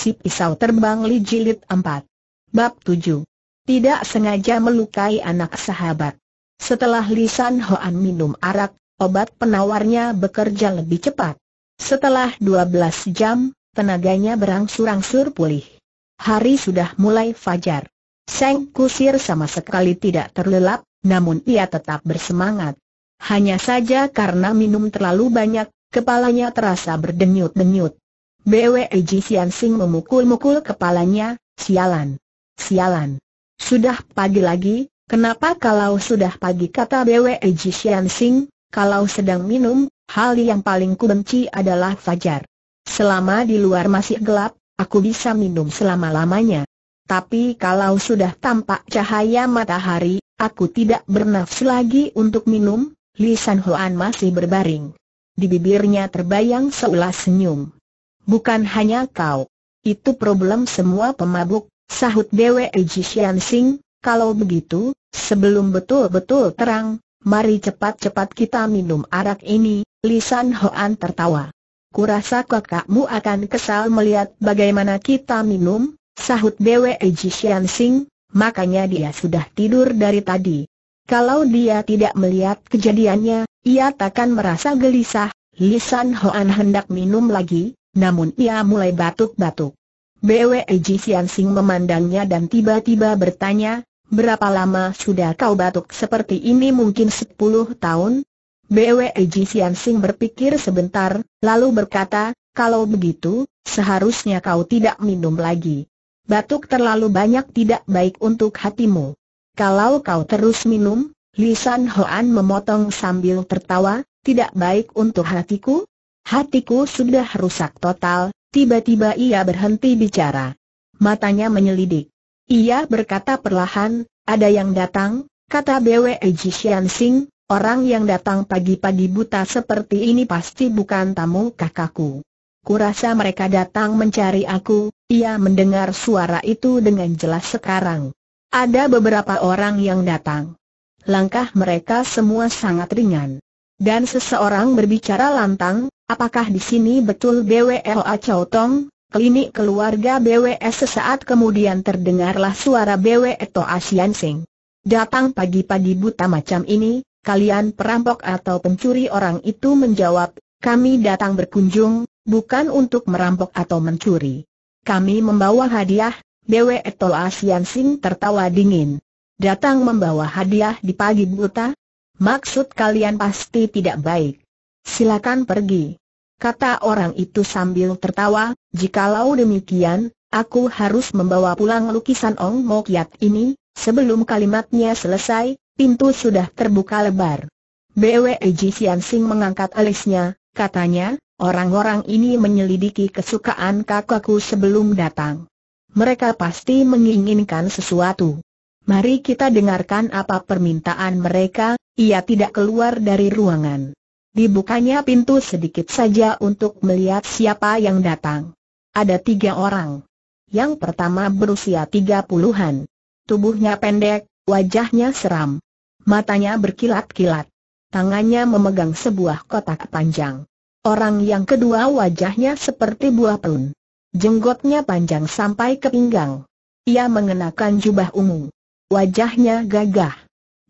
Si Pisau Terbang Li Jilid 4. Bab 7. Tidak sengaja melukai anak sahabat. Setelah lisan Hoan minum arak, obat penawarnya bekerja lebih cepat. Setelah 12 jam, tenaganya berangsur-angsur pulih. Hari sudah mulai fajar. Seng Kusir sama sekali tidak terlelap, namun ia tetap bersemangat. Hanya saja karena minum terlalu banyak, kepalanya terasa berdenyut-denyut. BW Jisian memukul-mukul kepalanya, sialan. Sialan. Sudah pagi lagi, kenapa kalau sudah pagi kata BW Jisian kalau sedang minum, hal yang paling kubenci adalah fajar. Selama di luar masih gelap, aku bisa minum selama-lamanya. Tapi kalau sudah tampak cahaya matahari, aku tidak bernafsu lagi untuk minum, Li San Huan masih berbaring. Di bibirnya terbayang seulas senyum. Bukan hanya kau. Itu problem semua pemabuk, sahut Dewi Jishan Sing, kalau begitu, sebelum betul-betul terang, mari cepat-cepat kita minum arak ini, Lisan Hoan tertawa. Kurasa kakakmu akan kesal melihat bagaimana kita minum, sahut Dewi Jishan Sing, makanya dia sudah tidur dari tadi. Kalau dia tidak melihat kejadiannya, ia takkan merasa gelisah. Lisan Hoan hendak minum lagi, namun ia mulai batuk-batuk. BWEJ Sian Sing memandangnya dan tiba-tiba bertanya, berapa lama sudah kau batuk seperti ini mungkin 10 tahun? BWEJ Sian Sing berpikir sebentar, lalu berkata, kalau begitu, seharusnya kau tidak minum lagi. Batuk terlalu banyak tidak baik untuk hatimu. Kalau kau terus minum, Lisan Hoan memotong sambil tertawa, tidak baik untuk hatiku, Hatiku sudah rusak total, tiba-tiba ia berhenti bicara. Matanya menyelidik. Ia berkata perlahan, ada yang datang, kata BWE Jishan Sing, orang yang datang pagi-pagi buta seperti ini pasti bukan tamu kakakku. Kurasa mereka datang mencari aku, ia mendengar suara itu dengan jelas sekarang. Ada beberapa orang yang datang. Langkah mereka semua sangat ringan. Dan seseorang berbicara lantang, Apakah di sini betul BWLA Chow Tong? Klinik keluarga BWS sesaat kemudian terdengarlah suara BW e Toa Asian Sing. Datang pagi-pagi buta macam ini, kalian perampok atau pencuri orang itu menjawab, kami datang berkunjung, bukan untuk merampok atau mencuri. Kami membawa hadiah, BW e Toa Asian Sing tertawa dingin. Datang membawa hadiah di pagi buta? Maksud kalian pasti tidak baik silakan pergi. Kata orang itu sambil tertawa, jikalau demikian, aku harus membawa pulang lukisan Ong Mok ini, sebelum kalimatnya selesai, pintu sudah terbuka lebar. Bwe Ji Sian Sing mengangkat alisnya, katanya, orang-orang ini menyelidiki kesukaan kakakku sebelum datang. Mereka pasti menginginkan sesuatu. Mari kita dengarkan apa permintaan mereka, ia tidak keluar dari ruangan. Dibukanya pintu sedikit saja untuk melihat siapa yang datang. Ada tiga orang. Yang pertama berusia tiga puluhan. Tubuhnya pendek, wajahnya seram. Matanya berkilat-kilat. Tangannya memegang sebuah kotak panjang. Orang yang kedua wajahnya seperti buah pelun. Jenggotnya panjang sampai ke pinggang. Ia mengenakan jubah ungu. Wajahnya gagah.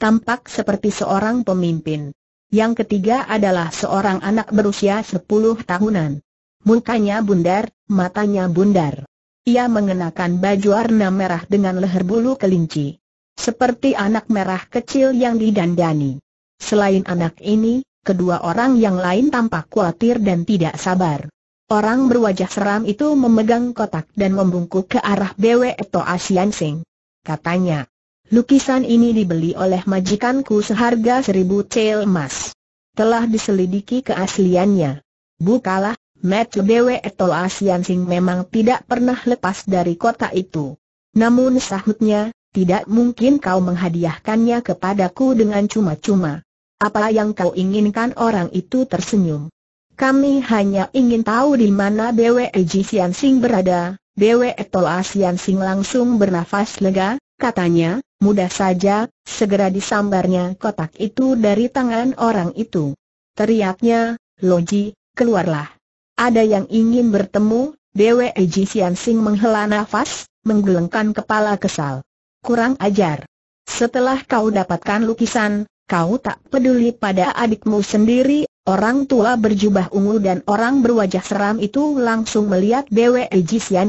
Tampak seperti seorang pemimpin. Yang ketiga adalah seorang anak berusia 10 tahunan. Mukanya bundar, matanya bundar. Ia mengenakan baju warna merah dengan leher bulu kelinci. Seperti anak merah kecil yang didandani. Selain anak ini, kedua orang yang lain tampak khawatir dan tidak sabar. Orang berwajah seram itu memegang kotak dan membungkuk ke arah Bwe atau Asian Sing. Katanya, Lukisan ini dibeli oleh majikanku seharga seribu cel emas. Telah diselidiki keasliannya. Bukalah, Matthew Dewe atau Asian Sing memang tidak pernah lepas dari kota itu. Namun sahutnya, tidak mungkin kau menghadiahkannya kepadaku dengan cuma-cuma. Apa yang kau inginkan orang itu tersenyum. Kami hanya ingin tahu di mana Dewe Asian Sing berada. Dewe Etol Asian Sing langsung bernafas lega, Katanya, mudah saja, segera disambarnya kotak itu dari tangan orang itu. Teriaknya, Loji, keluarlah. Ada yang ingin bertemu, Dewe Eji Sian menghela nafas, menggelengkan kepala kesal. Kurang ajar. Setelah kau dapatkan lukisan, kau tak peduli pada adikmu sendiri, orang tua berjubah ungu dan orang berwajah seram itu langsung melihat Dewe Eji Sian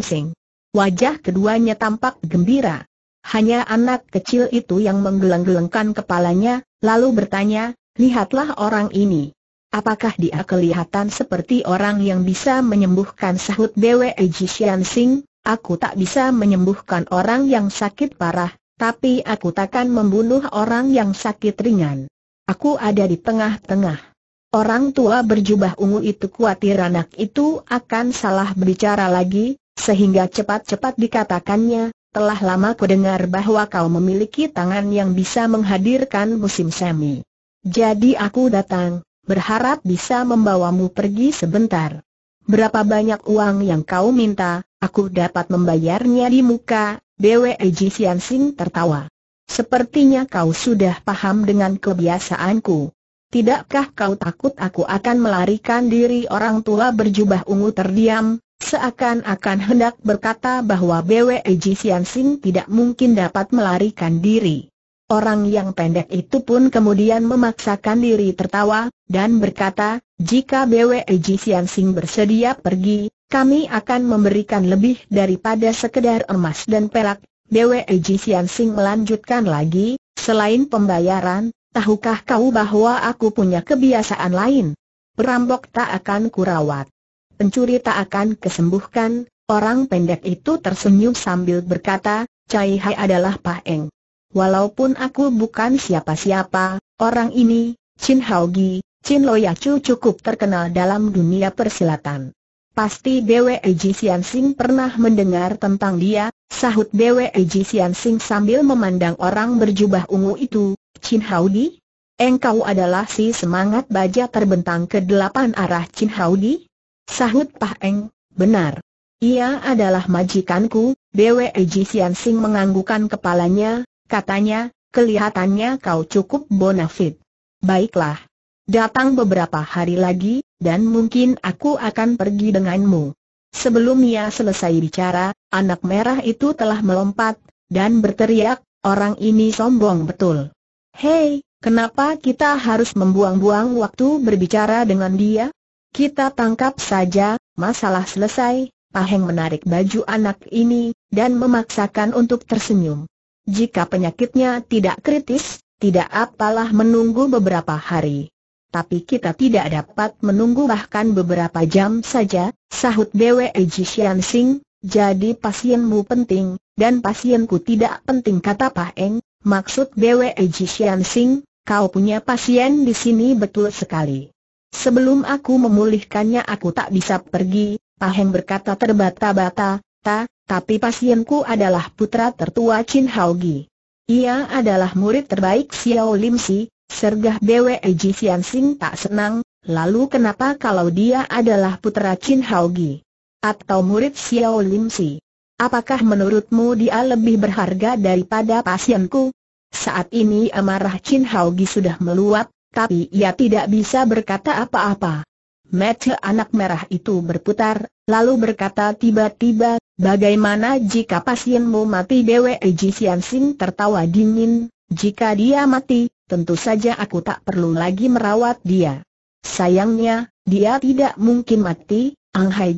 Wajah keduanya tampak gembira. Hanya anak kecil itu yang menggeleng-gelengkan kepalanya, lalu bertanya, lihatlah orang ini. Apakah dia kelihatan seperti orang yang bisa menyembuhkan sahut dewa Jishan Sing? Aku tak bisa menyembuhkan orang yang sakit parah, tapi aku takkan membunuh orang yang sakit ringan. Aku ada di tengah-tengah. Orang tua berjubah ungu itu khawatir anak itu akan salah berbicara lagi, sehingga cepat-cepat dikatakannya, telah lama ku dengar bahwa kau memiliki tangan yang bisa menghadirkan musim semi. Jadi aku datang, berharap bisa membawamu pergi sebentar. Berapa banyak uang yang kau minta, aku dapat membayarnya di muka, BWI Sian Sing tertawa. Sepertinya kau sudah paham dengan kebiasaanku. Tidakkah kau takut aku akan melarikan diri orang tua berjubah ungu terdiam, Seakan-akan hendak berkata bahwa BW Jisian Sing tidak mungkin dapat melarikan diri. Orang yang pendek itu pun kemudian memaksakan diri tertawa, dan berkata, jika BW Jisian Sing bersedia pergi, kami akan memberikan lebih daripada sekedar emas dan perak. BW Jisian Sing melanjutkan lagi, selain pembayaran, tahukah kau bahwa aku punya kebiasaan lain? Perampok tak akan kurawat pencuri tak akan kesembuhkan, orang pendek itu tersenyum sambil berkata, Cai Hai adalah Paeng. Walaupun aku bukan siapa-siapa, orang ini, Chin Hao Gi, Chin Lo Chu cukup terkenal dalam dunia persilatan. Pasti Bwe Ji Xian Sing pernah mendengar tentang dia, sahut Bwe Ji Xian Sing sambil memandang orang berjubah ungu itu, Chin Hao Gi? Engkau adalah si semangat baja terbentang ke delapan arah Chin Hao Gi? Sahut Pah Eng, benar. Ia adalah majikanku, Dewi Sian Sing menganggukan kepalanya, katanya, kelihatannya kau cukup bonafit. Baiklah. Datang beberapa hari lagi, dan mungkin aku akan pergi denganmu. Sebelum ia selesai bicara, anak merah itu telah melompat, dan berteriak, orang ini sombong betul. Hei, kenapa kita harus membuang-buang waktu berbicara dengan dia? Kita tangkap saja, masalah selesai, Paheng menarik baju anak ini, dan memaksakan untuk tersenyum. Jika penyakitnya tidak kritis, tidak apalah menunggu beberapa hari. Tapi kita tidak dapat menunggu bahkan beberapa jam saja, sahut Bwe Jishan Sing, jadi pasienmu penting, dan pasienku tidak penting kata Paheng, maksud Bwe Jishan Sing, kau punya pasien di sini betul sekali. Sebelum aku memulihkannya aku tak bisa pergi, Heng berkata terbata-bata, ta, tapi pasienku adalah putra tertua Chin Hao Gi. Ia adalah murid terbaik Xiao Lim Si, sergah Bwe Ji Sian Sing tak senang, lalu kenapa kalau dia adalah putra Chin Hao Gi? Atau murid Xiao Lim Si? Apakah menurutmu dia lebih berharga daripada pasienku? Saat ini amarah Chin Hao Gi sudah meluap, tapi ia tidak bisa berkata apa-apa. Mata anak merah itu berputar, lalu berkata tiba-tiba, bagaimana jika pasienmu mati Bwe Ji Sian Sing tertawa dingin, jika dia mati, tentu saja aku tak perlu lagi merawat dia. Sayangnya, dia tidak mungkin mati, Ang Hai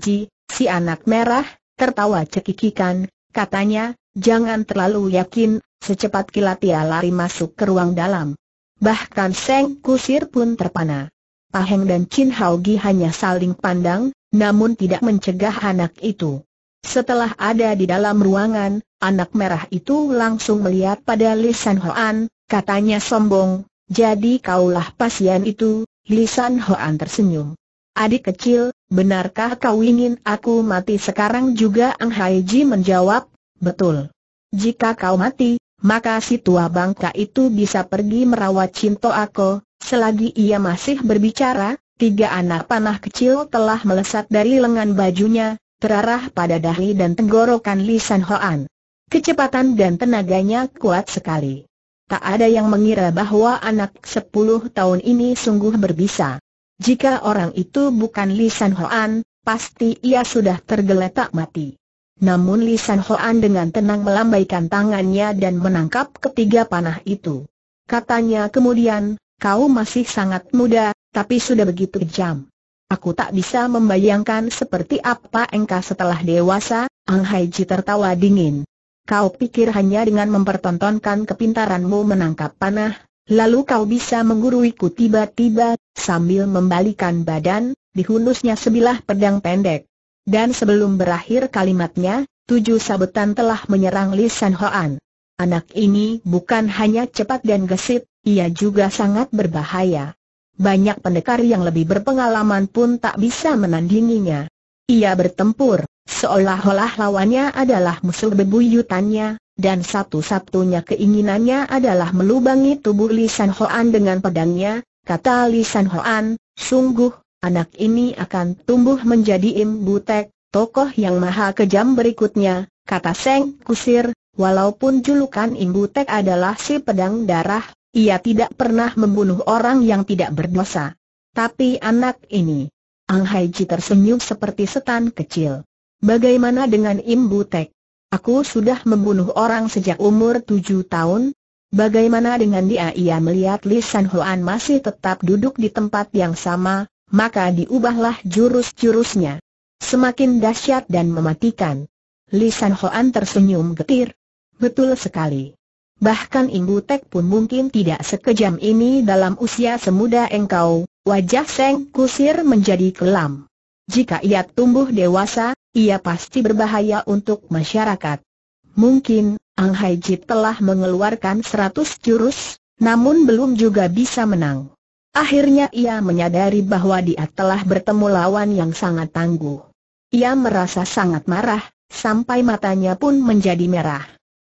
si anak merah, tertawa cekikikan, katanya, jangan terlalu yakin, secepat kilat ia lari masuk ke ruang dalam bahkan Seng Kusir pun terpana. Paheng dan Chin Hao Gi hanya saling pandang, namun tidak mencegah anak itu. Setelah ada di dalam ruangan, anak merah itu langsung melihat pada Li San Hoan, katanya sombong, jadi kaulah pasien itu, Li San Hoan tersenyum. Adik kecil, benarkah kau ingin aku mati sekarang juga Ang Hai Ji menjawab, betul. Jika kau mati, maka si tua bangka itu bisa pergi merawat Cinto Ako. Selagi ia masih berbicara, tiga anak panah kecil telah melesat dari lengan bajunya, terarah pada dahi dan tenggorokan Lisan Hoan. Kecepatan dan tenaganya kuat sekali. Tak ada yang mengira bahwa anak sepuluh tahun ini sungguh berbisa. Jika orang itu bukan Lisan Hoan, pasti ia sudah tergeletak mati. Namun Lisan San Hoan dengan tenang melambaikan tangannya dan menangkap ketiga panah itu. Katanya kemudian, kau masih sangat muda, tapi sudah begitu kejam. Aku tak bisa membayangkan seperti apa engkau setelah dewasa, Ang Hai tertawa dingin. Kau pikir hanya dengan mempertontonkan kepintaranmu menangkap panah, lalu kau bisa mengguruiku tiba-tiba, sambil membalikan badan, dihunusnya sebilah pedang pendek. Dan sebelum berakhir kalimatnya, tujuh sabetan telah menyerang Li San Hoan. Anak ini bukan hanya cepat dan gesit, ia juga sangat berbahaya. Banyak pendekar yang lebih berpengalaman pun tak bisa menandinginya. Ia bertempur, seolah-olah lawannya adalah musuh bebuyutannya, dan satu-satunya keinginannya adalah melubangi tubuh Li San Hoan dengan pedangnya, kata Li San Hoan, sungguh Anak ini akan tumbuh menjadi Im Butek, tokoh yang maha kejam berikutnya, kata Seng Kusir, walaupun julukan Im Butek adalah si pedang darah, ia tidak pernah membunuh orang yang tidak berdosa. Tapi anak ini, Ang Hai Ji tersenyum seperti setan kecil. Bagaimana dengan Im Butek? Aku sudah membunuh orang sejak umur tujuh tahun, Bagaimana dengan dia ia melihat Li San Huan masih tetap duduk di tempat yang sama, maka diubahlah jurus-jurusnya. Semakin dahsyat dan mematikan. Lisan Hoan tersenyum getir. Betul sekali. Bahkan Ibu Tek pun mungkin tidak sekejam ini dalam usia semuda engkau, wajah Seng Kusir menjadi kelam. Jika ia tumbuh dewasa, ia pasti berbahaya untuk masyarakat. Mungkin, Ang Hai Jit telah mengeluarkan seratus jurus, namun belum juga bisa menang. Akhirnya ia menyadari bahwa dia telah bertemu lawan yang sangat tangguh. Ia merasa sangat marah, sampai matanya pun menjadi merah.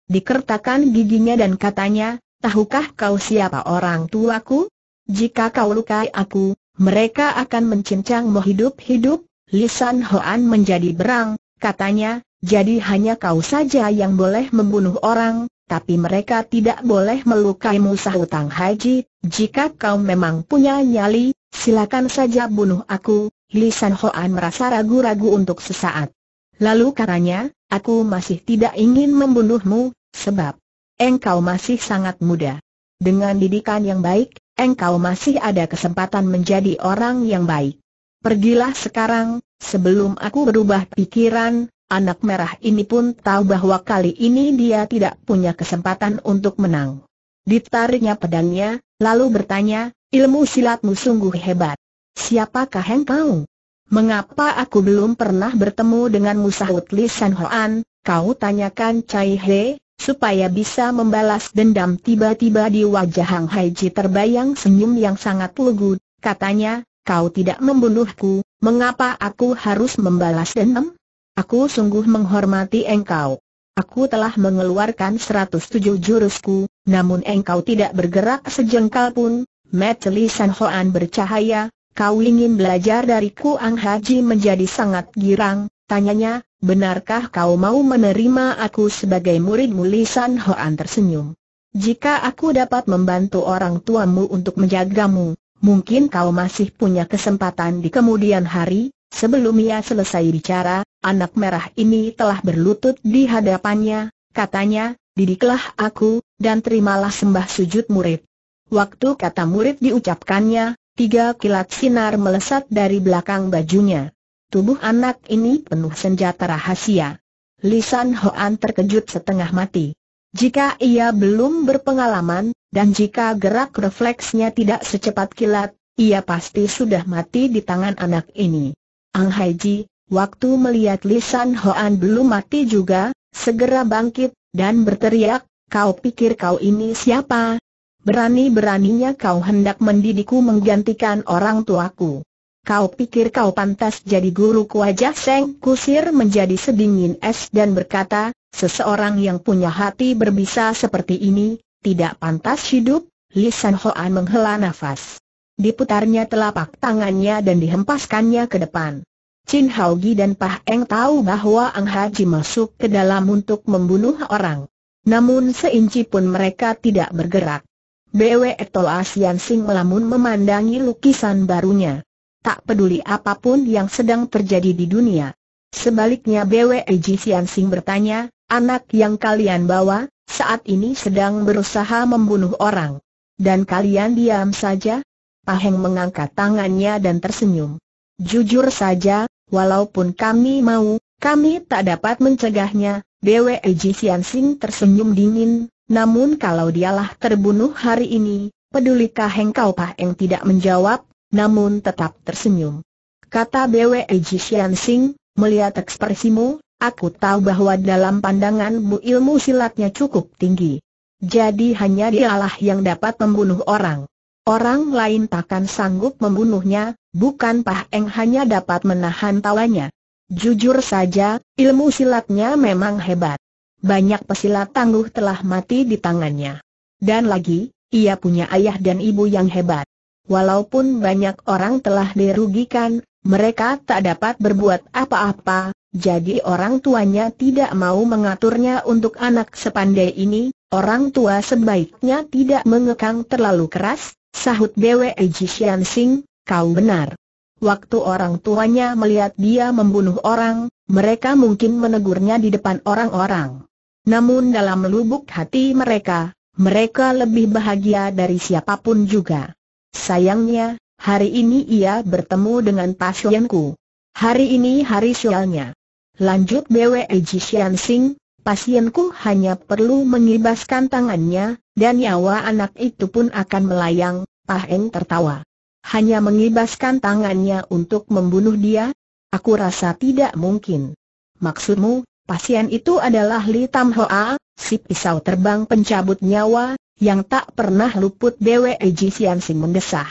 Dikertakan giginya dan katanya, tahukah kau siapa orang tuaku? Jika kau lukai aku, mereka akan mencincangmu hidup-hidup. Lisan Hoan menjadi berang, katanya, jadi hanya kau saja yang boleh membunuh orang, tapi mereka tidak boleh melukaimu sahut Haji, jika kau memang punya nyali, silakan saja bunuh aku, Lisan Hoan merasa ragu-ragu untuk sesaat. Lalu karanya, aku masih tidak ingin membunuhmu, sebab engkau masih sangat muda. Dengan didikan yang baik, engkau masih ada kesempatan menjadi orang yang baik. Pergilah sekarang, sebelum aku berubah pikiran, Anak merah ini pun tahu bahwa kali ini dia tidak punya kesempatan untuk menang. Ditariknya pedangnya, lalu bertanya, ilmu silatmu sungguh hebat. Siapakah engkau? Mengapa aku belum pernah bertemu dengan Musahut Li San Hoan, kau tanyakan Cai He, supaya bisa membalas dendam tiba-tiba di wajah Hang Hai Ji terbayang senyum yang sangat lugu, katanya, kau tidak membunuhku, mengapa aku harus membalas dendam? Aku sungguh menghormati engkau. Aku telah mengeluarkan 107 jurusku, namun engkau tidak bergerak sejengkal pun. Matli San Hoan bercahaya, kau ingin belajar dariku? Ang Haji menjadi sangat girang, tanyanya, benarkah kau mau menerima aku sebagai muridmu Li San Hoan tersenyum. Jika aku dapat membantu orang tuamu untuk menjagamu, mungkin kau masih punya kesempatan di kemudian hari, sebelum ia selesai bicara, anak merah ini telah berlutut di hadapannya, katanya, didiklah aku, dan terimalah sembah sujud murid. Waktu kata murid diucapkannya, tiga kilat sinar melesat dari belakang bajunya. Tubuh anak ini penuh senjata rahasia. Lisan Hoan terkejut setengah mati. Jika ia belum berpengalaman, dan jika gerak refleksnya tidak secepat kilat, ia pasti sudah mati di tangan anak ini. Ang Haiji, Waktu melihat Lisan Hoan belum mati juga, segera bangkit, dan berteriak, kau pikir kau ini siapa? Berani-beraninya kau hendak mendidikku menggantikan orang tuaku. Kau pikir kau pantas jadi guru wajah Seng Kusir menjadi sedingin es dan berkata, seseorang yang punya hati berbisa seperti ini, tidak pantas hidup, Lisan Hoan menghela nafas. Diputarnya telapak tangannya dan dihempaskannya ke depan. Chin Gi dan Pah Eng tahu bahwa Ang Haji masuk ke dalam untuk membunuh orang. Namun seinci pun mereka tidak bergerak. Bwe Tol Asian ah Sing melamun memandangi lukisan barunya. Tak peduli apapun yang sedang terjadi di dunia. Sebaliknya Bwe Sian Sing bertanya, anak yang kalian bawa, saat ini sedang berusaha membunuh orang. Dan kalian diam saja? Paheng mengangkat tangannya dan tersenyum. Jujur saja, Walaupun kami mau, kami tak dapat mencegahnya, BWI Sian Sing tersenyum dingin, namun kalau dialah terbunuh hari ini, pedulikah Hengkau yang tidak menjawab, namun tetap tersenyum. Kata BWI Sian Sing, melihat ekspresimu, aku tahu bahwa dalam pandanganmu ilmu silatnya cukup tinggi. Jadi hanya dialah yang dapat membunuh orang. Orang lain takkan sanggup membunuhnya, bukan Pah Eng hanya dapat menahan tawanya. Jujur saja, ilmu silatnya memang hebat. Banyak pesilat tangguh telah mati di tangannya. Dan lagi, ia punya ayah dan ibu yang hebat. Walaupun banyak orang telah dirugikan, mereka tak dapat berbuat apa-apa, jadi orang tuanya tidak mau mengaturnya untuk anak sepandai ini, orang tua sebaiknya tidak mengekang terlalu keras, Sahut Bwe Jishan Sing, kau benar. Waktu orang tuanya melihat dia membunuh orang, mereka mungkin menegurnya di depan orang-orang. Namun dalam lubuk hati mereka, mereka lebih bahagia dari siapapun juga. Sayangnya, hari ini ia bertemu dengan pasienku. Hari ini hari sialnya. Lanjut Bwe Jishan Sing, pasienku hanya perlu mengibaskan tangannya, dan nyawa anak itu pun akan melayang, Ah Eng tertawa. Hanya mengibaskan tangannya untuk membunuh dia? Aku rasa tidak mungkin. Maksudmu, pasien itu adalah Li Tam Hoa, si pisau terbang pencabut nyawa, yang tak pernah luput Dewe Eji Sian Sing mendesah.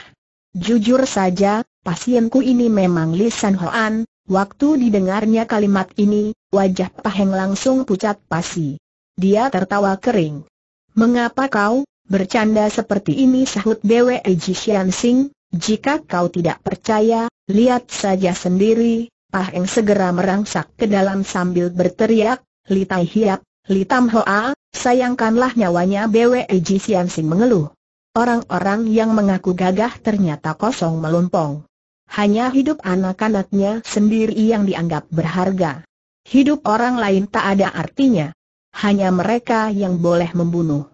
Jujur saja, pasienku ini memang Li San Hoan, Waktu didengarnya kalimat ini, wajah Paheng langsung pucat pasi. Dia tertawa kering. Mengapa kau, bercanda seperti ini sahut Bwe Jishan Sing, jika kau tidak percaya, lihat saja sendiri, Paheng segera merangsak ke dalam sambil berteriak, Li Tai Hiap, Tam Hoa, sayangkanlah nyawanya Bwe Jishan Sing mengeluh. Orang-orang yang mengaku gagah ternyata kosong melompong. Hanya hidup anak-anaknya sendiri yang dianggap berharga. Hidup orang lain tak ada artinya. Hanya mereka yang boleh membunuh.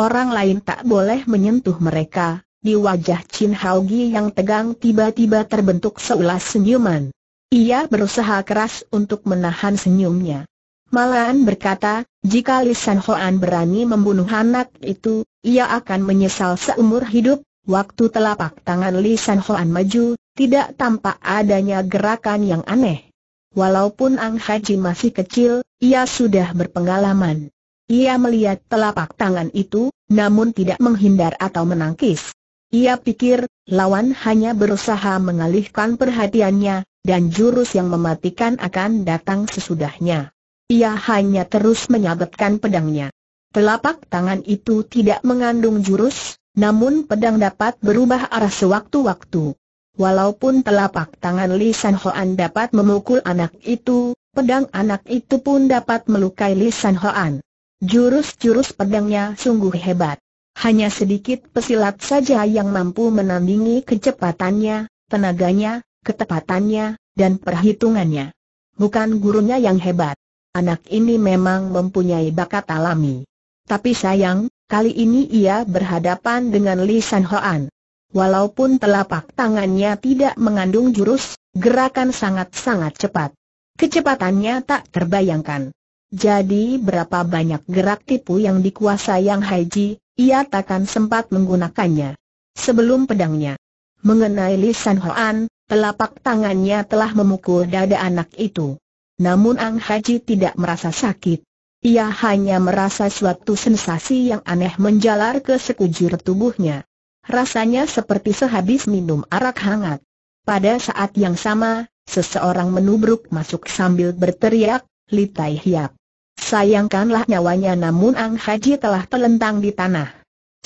Orang lain tak boleh menyentuh mereka. Di wajah Chin Hao yang tegang tiba-tiba terbentuk seulas senyuman. Ia berusaha keras untuk menahan senyumnya. Malahan berkata, jika Li San Hoan berani membunuh anak itu, ia akan menyesal seumur hidup. Waktu telapak tangan Li San Hoan maju, tidak tampak adanya gerakan yang aneh. Walaupun Ang Haji masih kecil, ia sudah berpengalaman. Ia melihat telapak tangan itu, namun tidak menghindar atau menangkis. Ia pikir, lawan hanya berusaha mengalihkan perhatiannya, dan jurus yang mematikan akan datang sesudahnya. Ia hanya terus menyabetkan pedangnya. Telapak tangan itu tidak mengandung jurus, namun pedang dapat berubah arah sewaktu-waktu. Walaupun telapak tangan Li San Hoan dapat memukul anak itu, pedang anak itu pun dapat melukai Li San Hoan. Jurus-jurus pedangnya sungguh hebat. Hanya sedikit pesilat saja yang mampu menandingi kecepatannya, tenaganya, ketepatannya, dan perhitungannya. Bukan gurunya yang hebat. Anak ini memang mempunyai bakat alami. Tapi sayang, kali ini ia berhadapan dengan Li San Hoan. Walaupun telapak tangannya tidak mengandung jurus, gerakan sangat-sangat cepat. Kecepatannya tak terbayangkan. Jadi berapa banyak gerak tipu yang dikuasai Yang Haji, ia takkan sempat menggunakannya. Sebelum pedangnya mengenai Lisan Hoan, telapak tangannya telah memukul dada anak itu. Namun Ang Haji tidak merasa sakit. Ia hanya merasa suatu sensasi yang aneh menjalar ke sekujur tubuhnya. Rasanya seperti sehabis minum arak hangat. Pada saat yang sama, seseorang menubruk masuk sambil berteriak, Litai Hiap. Sayangkanlah nyawanya namun Ang Haji telah telentang di tanah.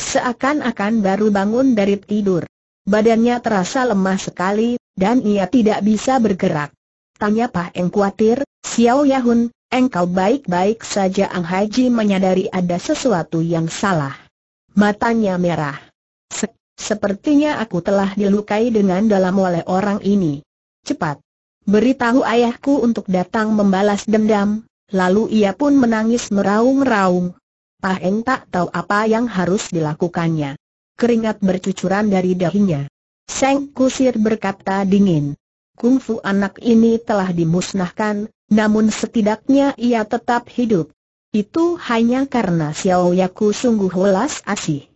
Seakan-akan baru bangun dari tidur. Badannya terasa lemah sekali, dan ia tidak bisa bergerak. Tanya Pak Eng khawatir, Xiao Yahun, engkau baik-baik saja Ang Haji menyadari ada sesuatu yang salah. Matanya merah. Sepertinya aku telah dilukai dengan dalam oleh orang ini. Cepat. Beritahu ayahku untuk datang membalas dendam. Lalu ia pun menangis meraung-raung. Pak ah, Eng tak tahu apa yang harus dilakukannya. Keringat bercucuran dari dahinya. Seng Kusir berkata dingin. Kungfu anak ini telah dimusnahkan, namun setidaknya ia tetap hidup. Itu hanya karena Xiao Yaku sungguh welas asih.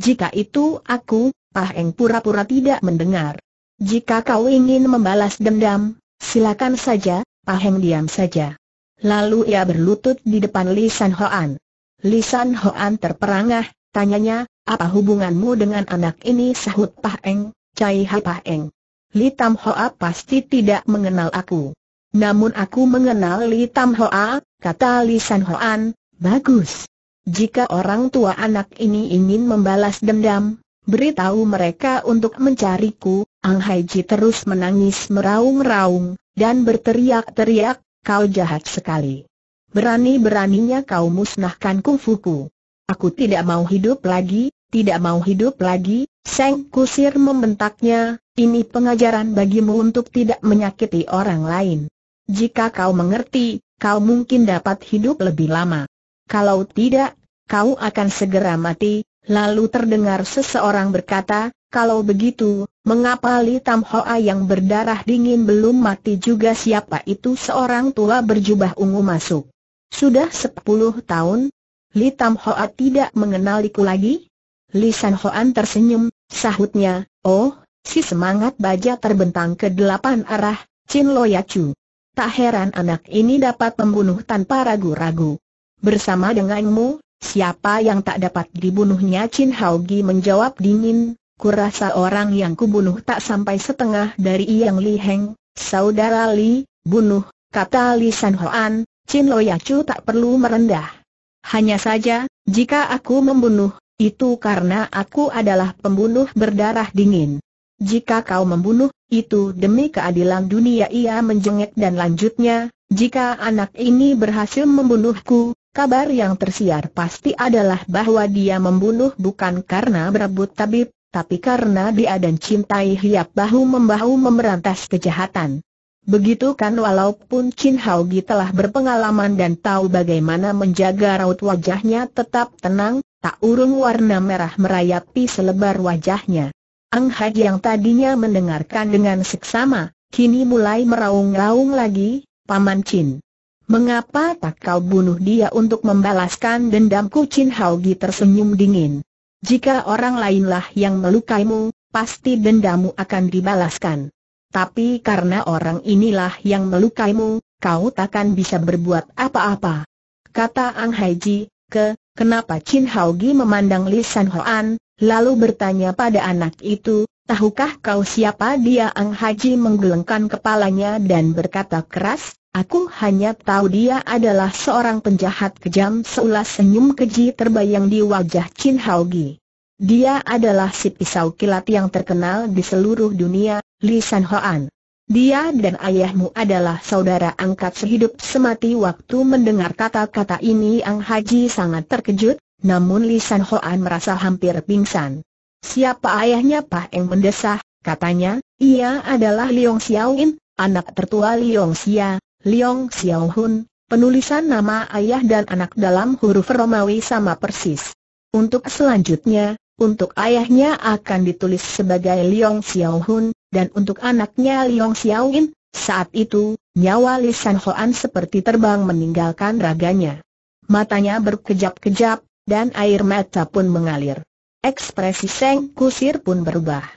Jika itu aku, paheng Eng pura-pura tidak mendengar. Jika kau ingin membalas dendam, silakan saja, paheng Eng diam saja. Lalu ia berlutut di depan Lisan Hoan. Lisan Hoan terperangah, tanyanya, apa hubunganmu dengan anak ini sahut Pah Eng, Cai Ha Pah Eng. Li Tam Hoa pasti tidak mengenal aku. Namun aku mengenal Li Tam Hoa, kata Lisan Hoan, bagus. Jika orang tua anak ini ingin membalas dendam, beritahu mereka untuk mencariku. Ang Hai Ji terus menangis meraung-raung, dan berteriak-teriak, kau jahat sekali. Berani-beraninya kau musnahkan kungfuku. Aku tidak mau hidup lagi, tidak mau hidup lagi, Seng Kusir membentaknya, ini pengajaran bagimu untuk tidak menyakiti orang lain. Jika kau mengerti, kau mungkin dapat hidup lebih lama. Kalau tidak, kau akan segera mati. Lalu terdengar seseorang berkata, kalau begitu, mengapa Li Tam Hoa yang berdarah dingin belum mati juga siapa itu seorang tua berjubah ungu masuk? Sudah sepuluh tahun, Li Tam Hoa tidak mengenaliku lagi? Li San Hoan tersenyum, sahutnya, oh, si semangat baja terbentang ke delapan arah, Chin Lo Yacu. Tak heran anak ini dapat membunuh tanpa ragu-ragu. Bersama denganmu, siapa yang tak dapat dibunuhnya Chin Hao Gi menjawab dingin, kurasa orang yang kubunuh tak sampai setengah dari Yang Li Heng, saudara Li, bunuh, kata Li San Hoan, Chin Lo Yacu tak perlu merendah. Hanya saja, jika aku membunuh, itu karena aku adalah pembunuh berdarah dingin. Jika kau membunuh, itu demi keadilan dunia ia menjengek dan lanjutnya, jika anak ini berhasil membunuhku, Kabar yang tersiar pasti adalah bahwa dia membunuh bukan karena berebut tabib, tapi karena dia dan cintai hiap bahu-membahu memberantas kejahatan. Begitu kan walaupun Chin Hao telah berpengalaman dan tahu bagaimana menjaga raut wajahnya tetap tenang, tak urung warna merah merayapi selebar wajahnya. Ang Haji yang tadinya mendengarkan dengan seksama, kini mulai meraung-raung lagi, Paman Chin. Mengapa tak kau bunuh dia untuk membalaskan dendamku Chin Gi tersenyum dingin. Jika orang lainlah yang melukaimu, pasti dendamu akan dibalaskan. Tapi karena orang inilah yang melukaimu, kau takkan bisa berbuat apa-apa. Kata Ang Haiji, ke, kenapa Chin Gi memandang Li San Hoan, lalu bertanya pada anak itu, tahukah kau siapa dia Ang Haji menggelengkan kepalanya dan berkata keras, Aku hanya tahu dia adalah seorang penjahat kejam seulas senyum keji terbayang di wajah Chin Hao Gi. Dia adalah si pisau kilat yang terkenal di seluruh dunia, Li San Hoan. Dia dan ayahmu adalah saudara angkat sehidup semati waktu mendengar kata-kata ini Ang Haji sangat terkejut, namun Li San Hoan merasa hampir pingsan. Siapa ayahnya Pak Eng mendesah, katanya, ia adalah Liong Xiaoin, anak tertua Liong Xia, Liong Xiaohun, penulisan nama ayah dan anak dalam huruf Romawi sama persis. Untuk selanjutnya, untuk ayahnya akan ditulis sebagai Liong Xiaohun, dan untuk anaknya Liong Xiaoin, saat itu, nyawa Li San Hoan seperti terbang meninggalkan raganya. Matanya berkejap-kejap, dan air mata pun mengalir. Ekspresi Seng Kusir pun berubah.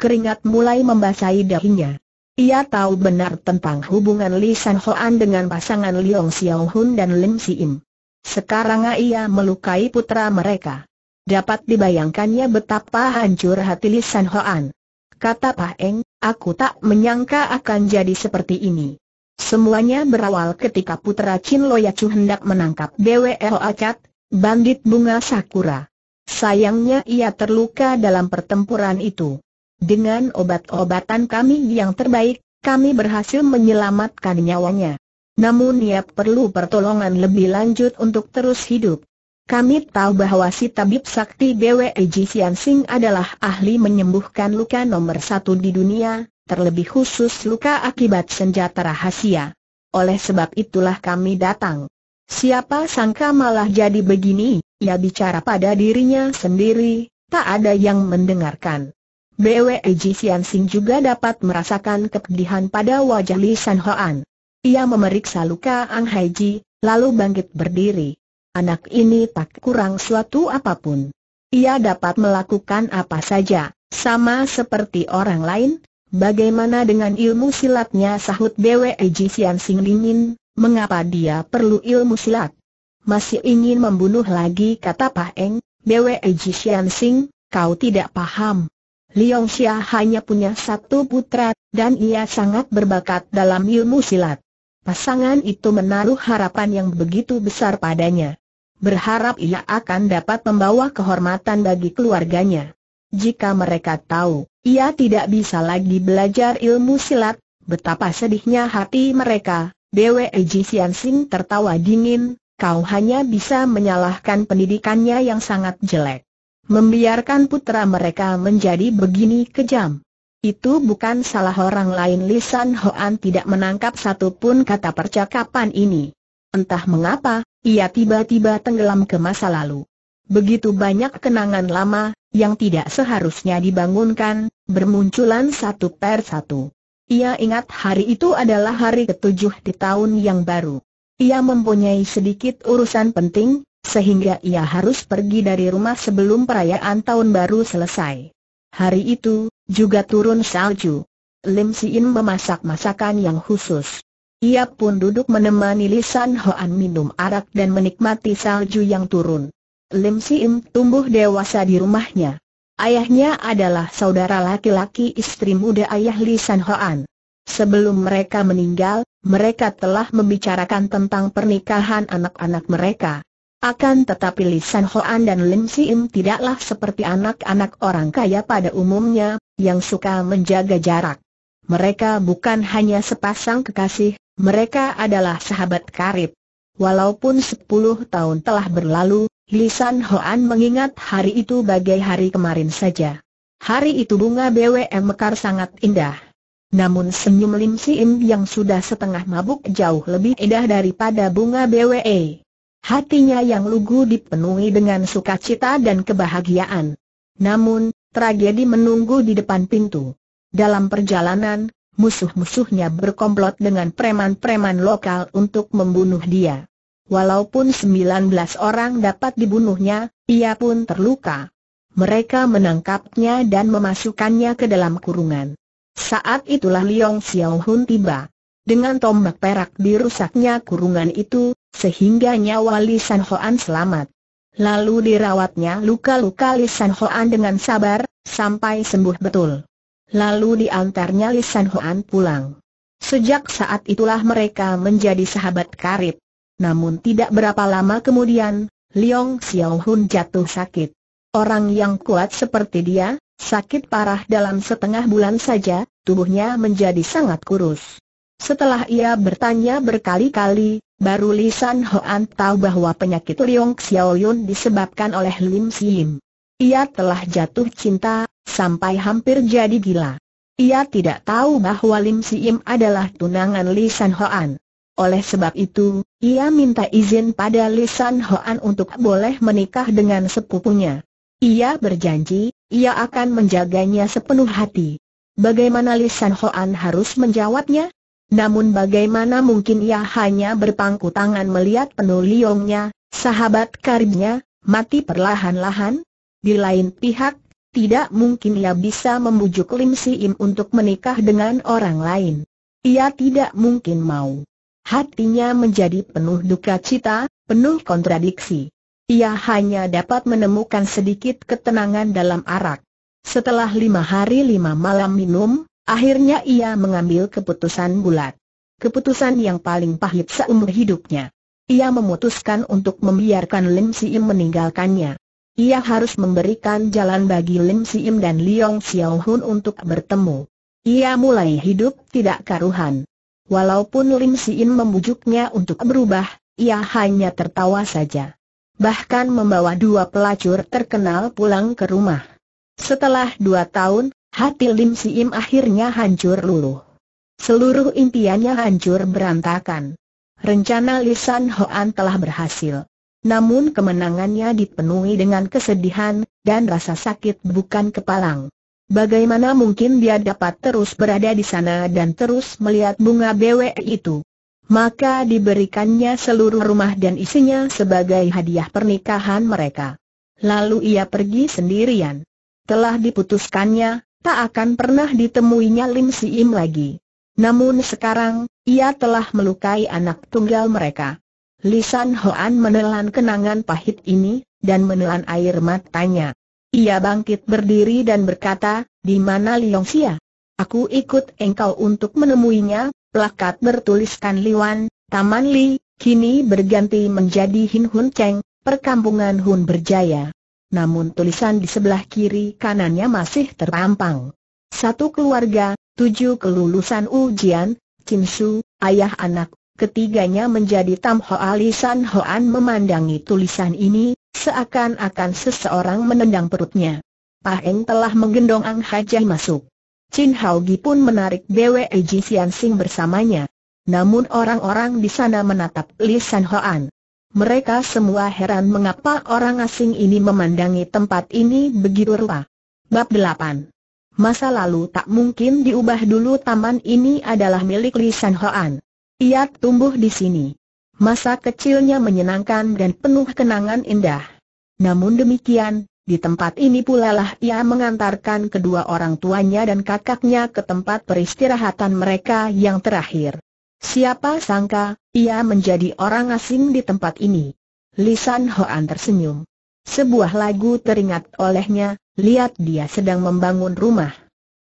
Keringat mulai membasahi dahinya. Ia tahu benar tentang hubungan Li San Hoan dengan pasangan Liong Xiao Hun dan Lim Si Im. Sekarang ia melukai putra mereka. Dapat dibayangkannya betapa hancur hati Li San Hoan. Kata Pak Eng, aku tak menyangka akan jadi seperti ini. Semuanya berawal ketika putra Chin Lo Loyacu hendak menangkap Ho Acat, bandit bunga Sakura. Sayangnya ia terluka dalam pertempuran itu. Dengan obat-obatan kami yang terbaik, kami berhasil menyelamatkan nyawanya. Namun ia perlu pertolongan lebih lanjut untuk terus hidup. Kami tahu bahwa si tabib sakti BWI Sian Sing adalah ahli menyembuhkan luka nomor satu di dunia, terlebih khusus luka akibat senjata rahasia. Oleh sebab itulah kami datang. Siapa sangka malah jadi begini, ia bicara pada dirinya sendiri, tak ada yang mendengarkan. Ji Xian Xing juga dapat merasakan kepedihan pada wajah Li San Hoan. Ia memeriksa luka Ang Hai Ji, lalu bangkit berdiri. Anak ini tak kurang suatu apapun. Ia dapat melakukan apa saja, sama seperti orang lain. Bagaimana dengan ilmu silatnya sahut Ji Xian Xing dingin, mengapa dia perlu ilmu silat? Masih ingin membunuh lagi kata Pak Eng, Ji Xian Xing, kau tidak paham. Liong Xia hanya punya satu putra, dan ia sangat berbakat dalam ilmu silat. Pasangan itu menaruh harapan yang begitu besar padanya. Berharap ia akan dapat membawa kehormatan bagi keluarganya. Jika mereka tahu, ia tidak bisa lagi belajar ilmu silat, betapa sedihnya hati mereka. Dewe Eji Sian tertawa dingin, kau hanya bisa menyalahkan pendidikannya yang sangat jelek membiarkan putra mereka menjadi begini kejam. Itu bukan salah orang lain Lisan Hoan tidak menangkap satu pun kata percakapan ini. Entah mengapa, ia tiba-tiba tenggelam ke masa lalu. Begitu banyak kenangan lama, yang tidak seharusnya dibangunkan, bermunculan satu per satu. Ia ingat hari itu adalah hari ketujuh di tahun yang baru. Ia mempunyai sedikit urusan penting, sehingga ia harus pergi dari rumah sebelum perayaan tahun baru selesai. Hari itu, juga turun salju. Lim Siin memasak masakan yang khusus. Ia pun duduk menemani Lisan Hoan minum arak dan menikmati salju yang turun. Lim Siin tumbuh dewasa di rumahnya. Ayahnya adalah saudara laki-laki istri muda ayah Lisan Hoan. Sebelum mereka meninggal, mereka telah membicarakan tentang pernikahan anak-anak mereka. Akan tetapi Lisan Hoan dan Lim Im tidaklah seperti anak-anak orang kaya pada umumnya, yang suka menjaga jarak. Mereka bukan hanya sepasang kekasih, mereka adalah sahabat karib. Walaupun 10 tahun telah berlalu, Lisan Hoan mengingat hari itu bagai hari kemarin saja. Hari itu bunga BWM Mekar sangat indah. Namun senyum Lim Im yang sudah setengah mabuk jauh lebih indah daripada bunga BWE. Hatinya yang lugu dipenuhi dengan sukacita dan kebahagiaan. Namun, tragedi menunggu di depan pintu. Dalam perjalanan, musuh-musuhnya berkomplot dengan preman-preman lokal untuk membunuh dia. Walaupun 19 orang dapat dibunuhnya, ia pun terluka. Mereka menangkapnya dan memasukkannya ke dalam kurungan. Saat itulah Liong Xiaohun tiba. Dengan tombak perak dirusaknya kurungan itu, sehingga nyawa Li Hoan selamat. Lalu dirawatnya luka-luka Li San Hoan dengan sabar, sampai sembuh betul. Lalu diantarnya Li San Hoan pulang. Sejak saat itulah mereka menjadi sahabat karib. Namun tidak berapa lama kemudian, Liong Xiao Hun jatuh sakit. Orang yang kuat seperti dia, sakit parah dalam setengah bulan saja, tubuhnya menjadi sangat kurus. Setelah ia bertanya berkali-kali, Baru Li Hoan tahu bahwa penyakit Liong Xiaoyun disebabkan oleh Lim Siim. Ia telah jatuh cinta, sampai hampir jadi gila. Ia tidak tahu bahwa Lim Siim adalah tunangan Lisan Hoan. Oleh sebab itu, ia minta izin pada Lisan Hoan untuk boleh menikah dengan sepupunya. Ia berjanji, ia akan menjaganya sepenuh hati. Bagaimana Lisan Hoan harus menjawabnya? Namun bagaimana mungkin ia hanya berpangku tangan melihat penuh liongnya, sahabat karibnya, mati perlahan-lahan? Di lain pihak, tidak mungkin ia bisa membujuk Lim Si Im untuk menikah dengan orang lain. Ia tidak mungkin mau. Hatinya menjadi penuh duka cita, penuh kontradiksi. Ia hanya dapat menemukan sedikit ketenangan dalam arak. Setelah lima hari lima malam minum, Akhirnya ia mengambil keputusan bulat. Keputusan yang paling pahit seumur hidupnya. Ia memutuskan untuk membiarkan Lim Siim meninggalkannya. Ia harus memberikan jalan bagi Lim Siim dan Liong Xiao Hun untuk bertemu. Ia mulai hidup tidak karuhan. Walaupun Lim Siim membujuknya untuk berubah, ia hanya tertawa saja. Bahkan membawa dua pelacur terkenal pulang ke rumah. Setelah dua tahun, Hati Lim Siim akhirnya hancur luluh. Seluruh impiannya hancur berantakan. Rencana Lisan Hoan telah berhasil. Namun kemenangannya dipenuhi dengan kesedihan, dan rasa sakit bukan kepalang. Bagaimana mungkin dia dapat terus berada di sana dan terus melihat bunga bwe itu? Maka diberikannya seluruh rumah dan isinya sebagai hadiah pernikahan mereka. Lalu ia pergi sendirian. Telah diputuskannya, tak akan pernah ditemuinya Lim Si Im lagi. Namun sekarang, ia telah melukai anak tunggal mereka. Lisan Hoan menelan kenangan pahit ini, dan menelan air matanya. Ia bangkit berdiri dan berkata, di mana Liong Xia? Aku ikut engkau untuk menemuinya, plakat bertuliskan Liwan, Taman Li, kini berganti menjadi Hin Hun Cheng, perkampungan Hun Berjaya namun tulisan di sebelah kiri kanannya masih terpampang. Satu keluarga, tujuh kelulusan ujian, Chin Su, ayah anak, ketiganya menjadi Tam Hoa Li Hoan memandangi tulisan ini, seakan-akan seseorang menendang perutnya. Eng telah menggendong Ang Hajah masuk. Chin Hao pun menarik Bwe Ji Sian Sing bersamanya. Namun orang-orang di sana menatap Li Hoan. Mereka semua heran mengapa orang asing ini memandangi tempat ini begitu rupa. Bab 8 Masa lalu tak mungkin diubah dulu taman ini adalah milik Li San Hoan. Ia tumbuh di sini. Masa kecilnya menyenangkan dan penuh kenangan indah. Namun demikian, di tempat ini pula lah ia mengantarkan kedua orang tuanya dan kakaknya ke tempat peristirahatan mereka yang terakhir. Siapa sangka, ia menjadi orang asing di tempat ini. Lisan Hoan tersenyum. Sebuah lagu teringat olehnya, lihat dia sedang membangun rumah.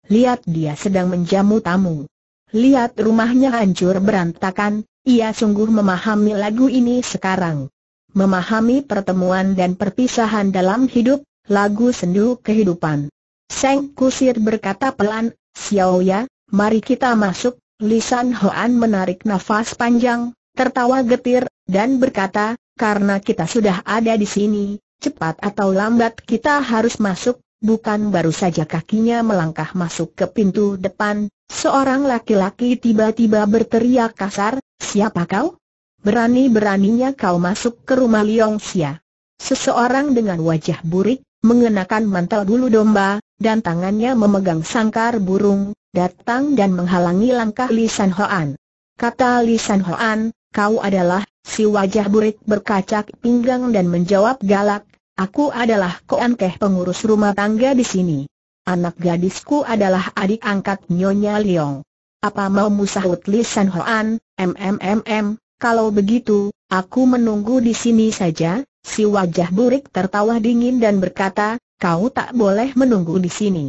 Lihat dia sedang menjamu tamu. Lihat rumahnya hancur berantakan, ia sungguh memahami lagu ini sekarang. Memahami pertemuan dan perpisahan dalam hidup, lagu sendu kehidupan. Seng Kusir berkata pelan, Xiao Ya, mari kita masuk, Lisan Hoan menarik nafas panjang, tertawa getir, dan berkata, karena kita sudah ada di sini, cepat atau lambat kita harus masuk, bukan baru saja kakinya melangkah masuk ke pintu depan, seorang laki-laki tiba-tiba berteriak kasar, siapa kau? Berani-beraninya kau masuk ke rumah Liong Xia. Seseorang dengan wajah burik, mengenakan mantel bulu domba, dan tangannya memegang sangkar burung, datang dan menghalangi langkah Li Hoan. Kata Li Hoan, kau adalah, si wajah burik berkacak pinggang dan menjawab galak, aku adalah Koan Keh pengurus rumah tangga di sini. Anak gadisku adalah adik angkat Nyonya Liong. Apa mau musahut Li San Hoan, mmmmm, kalau begitu, aku menunggu di sini saja, si wajah burik tertawa dingin dan berkata, kau tak boleh menunggu di sini.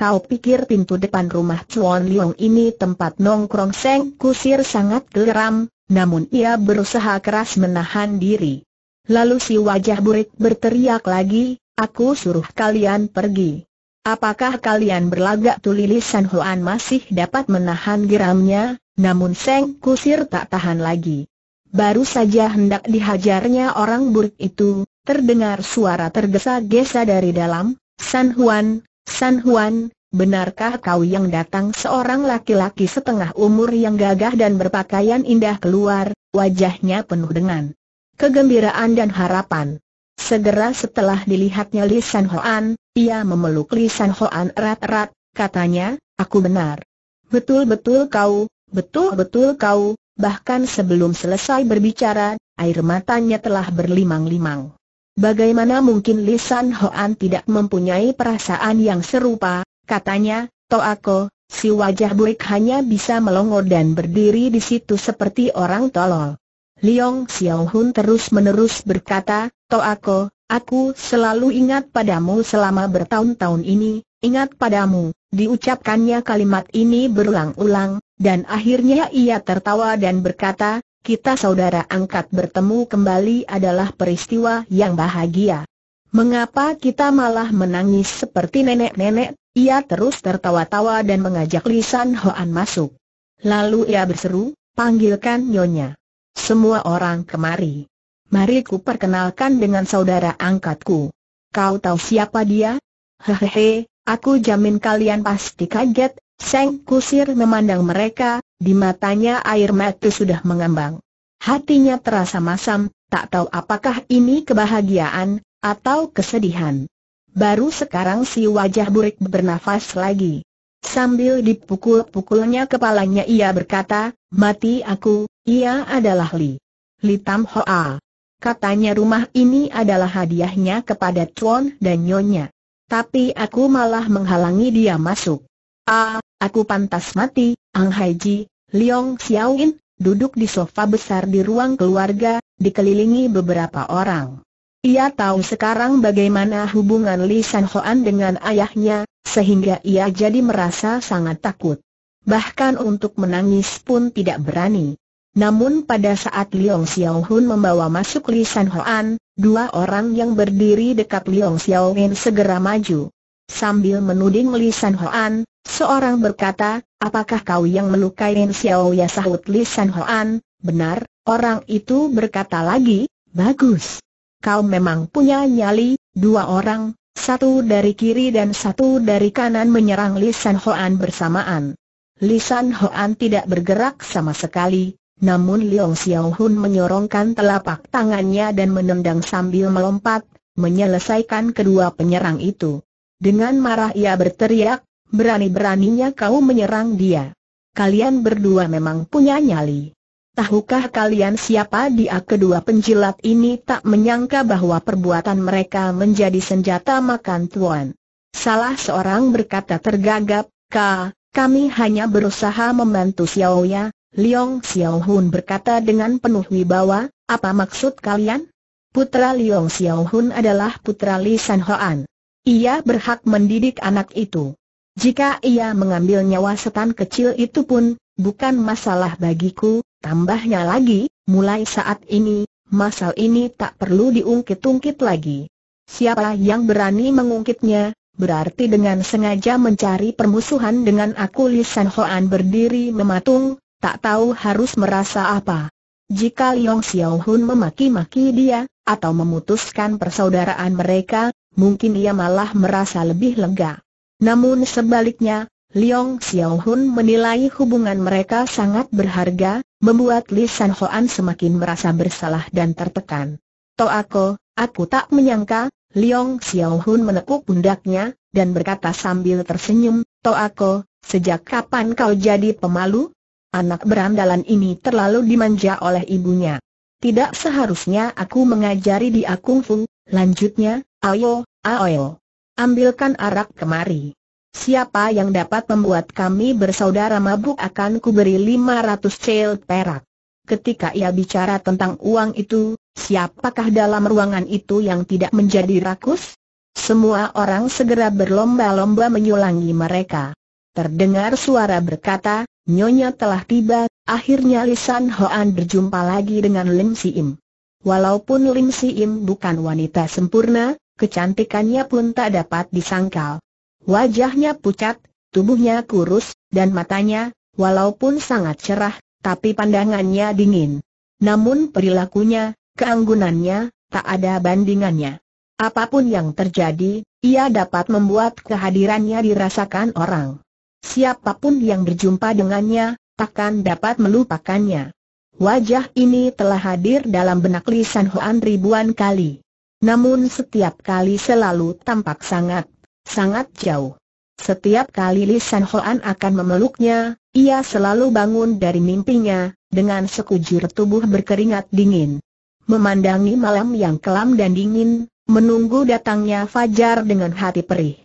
Kau pikir pintu depan rumah Chuan Liang ini tempat nongkrong Seng Kusir sangat geram, namun ia berusaha keras menahan diri. Lalu si wajah burik berteriak lagi, aku suruh kalian pergi. Apakah kalian berlagak tulis San Huan masih dapat menahan geramnya, namun Seng Kusir tak tahan lagi. Baru saja hendak dihajarnya orang burik itu, terdengar suara tergesa-gesa dari dalam, San Huan, San Juan, benarkah kau yang datang seorang laki-laki setengah umur yang gagah dan berpakaian indah keluar, wajahnya penuh dengan kegembiraan dan harapan. Segera setelah dilihatnya Li San Hoan, ia memeluk Li San Hoan erat-erat, katanya, aku benar. Betul-betul kau, betul-betul kau, bahkan sebelum selesai berbicara, air matanya telah berlimang-limang. Bagaimana mungkin Lisan Hoan tidak mempunyai perasaan yang serupa, katanya, Toako, si wajah buik hanya bisa melongo dan berdiri di situ seperti orang tolol. Liong Xiao Hun terus-menerus berkata, Toako, aku selalu ingat padamu selama bertahun-tahun ini, ingat padamu, diucapkannya kalimat ini berulang-ulang, dan akhirnya ia tertawa dan berkata, kita saudara angkat bertemu kembali adalah peristiwa yang bahagia. Mengapa kita malah menangis seperti nenek-nenek? Ia terus tertawa-tawa dan mengajak Lisan Hoan masuk. Lalu ia berseru, panggilkan Nyonya. Semua orang kemari. Mari ku perkenalkan dengan saudara angkatku. Kau tahu siapa dia? Hehehe, aku jamin kalian pasti kaget. Seng Kusir memandang mereka, di matanya air mata sudah mengembang. Hatinya terasa masam, tak tahu apakah ini kebahagiaan, atau kesedihan. Baru sekarang si wajah burik bernafas lagi. Sambil dipukul-pukulnya kepalanya ia berkata, mati aku, ia adalah Li. Li Tam Hoa. Katanya rumah ini adalah hadiahnya kepada Chuan dan Nyonya. Tapi aku malah menghalangi dia masuk. Ah, aku pantas mati, Ang Haiji, Liong Xiaoyin, duduk di sofa besar di ruang keluarga, dikelilingi beberapa orang. Ia tahu sekarang bagaimana hubungan Li San Hoan dengan ayahnya, sehingga ia jadi merasa sangat takut. Bahkan untuk menangis pun tidak berani. Namun pada saat Liong Xiao membawa masuk Li San Hoan, dua orang yang berdiri dekat Liong Xiao segera maju sambil menuding Lisan San Hoan, seorang berkata, apakah kau yang melukai Ren Xiao Ya sahut Li San Hoan, benar, orang itu berkata lagi, bagus. Kau memang punya nyali, dua orang, satu dari kiri dan satu dari kanan menyerang Lisan San Hoan bersamaan. Lisan San Hoan tidak bergerak sama sekali, namun Liong Xiao Hun menyorongkan telapak tangannya dan menendang sambil melompat, menyelesaikan kedua penyerang itu. Dengan marah ia berteriak, berani-beraninya kau menyerang dia. Kalian berdua memang punya nyali. Tahukah kalian siapa dia kedua penjilat ini tak menyangka bahwa perbuatan mereka menjadi senjata makan tuan. Salah seorang berkata tergagap, Ka, kami hanya berusaha membantu Ya. Xiaoya, Liong Hun berkata dengan penuh wibawa, apa maksud kalian? Putra Liong Hun adalah putra Li San Hoan. Ia berhak mendidik anak itu. Jika ia mengambil nyawa setan kecil itu pun, bukan masalah bagiku, tambahnya lagi, mulai saat ini, masalah ini tak perlu diungkit-ungkit lagi. Siapa yang berani mengungkitnya, berarti dengan sengaja mencari permusuhan dengan aku Li San Hoan berdiri mematung, tak tahu harus merasa apa. Jika Yong Xiaohun memaki-maki dia, atau memutuskan persaudaraan mereka, mungkin ia malah merasa lebih lega. Namun sebaliknya, Liong Xiaohun menilai hubungan mereka sangat berharga, membuat Li San Hoan semakin merasa bersalah dan tertekan. Toako, aku tak menyangka, Liong Xiaohun menekuk pundaknya, dan berkata sambil tersenyum, Toako, sejak kapan kau jadi pemalu? Anak berandalan ini terlalu dimanja oleh ibunya. Tidak seharusnya aku mengajari dia kungfu, lanjutnya, Ayo, ayo. Ambilkan arak kemari. Siapa yang dapat membuat kami bersaudara mabuk akan kuberi 500 cel perak. Ketika ia bicara tentang uang itu, siapakah dalam ruangan itu yang tidak menjadi rakus? Semua orang segera berlomba-lomba menyulangi mereka. Terdengar suara berkata, Nyonya telah tiba, akhirnya Lisan Hoan berjumpa lagi dengan Lim Si Im. Walaupun Lim Si Im bukan wanita sempurna, kecantikannya pun tak dapat disangkal. Wajahnya pucat, tubuhnya kurus, dan matanya, walaupun sangat cerah, tapi pandangannya dingin. Namun perilakunya, keanggunannya, tak ada bandingannya. Apapun yang terjadi, ia dapat membuat kehadirannya dirasakan orang. Siapapun yang berjumpa dengannya, takkan dapat melupakannya. Wajah ini telah hadir dalam benak Lisan Hoan ribuan kali. Namun setiap kali selalu tampak sangat, sangat jauh. Setiap kali Li San Hoan akan memeluknya, ia selalu bangun dari mimpinya, dengan sekujur tubuh berkeringat dingin. Memandangi malam yang kelam dan dingin, menunggu datangnya fajar dengan hati perih.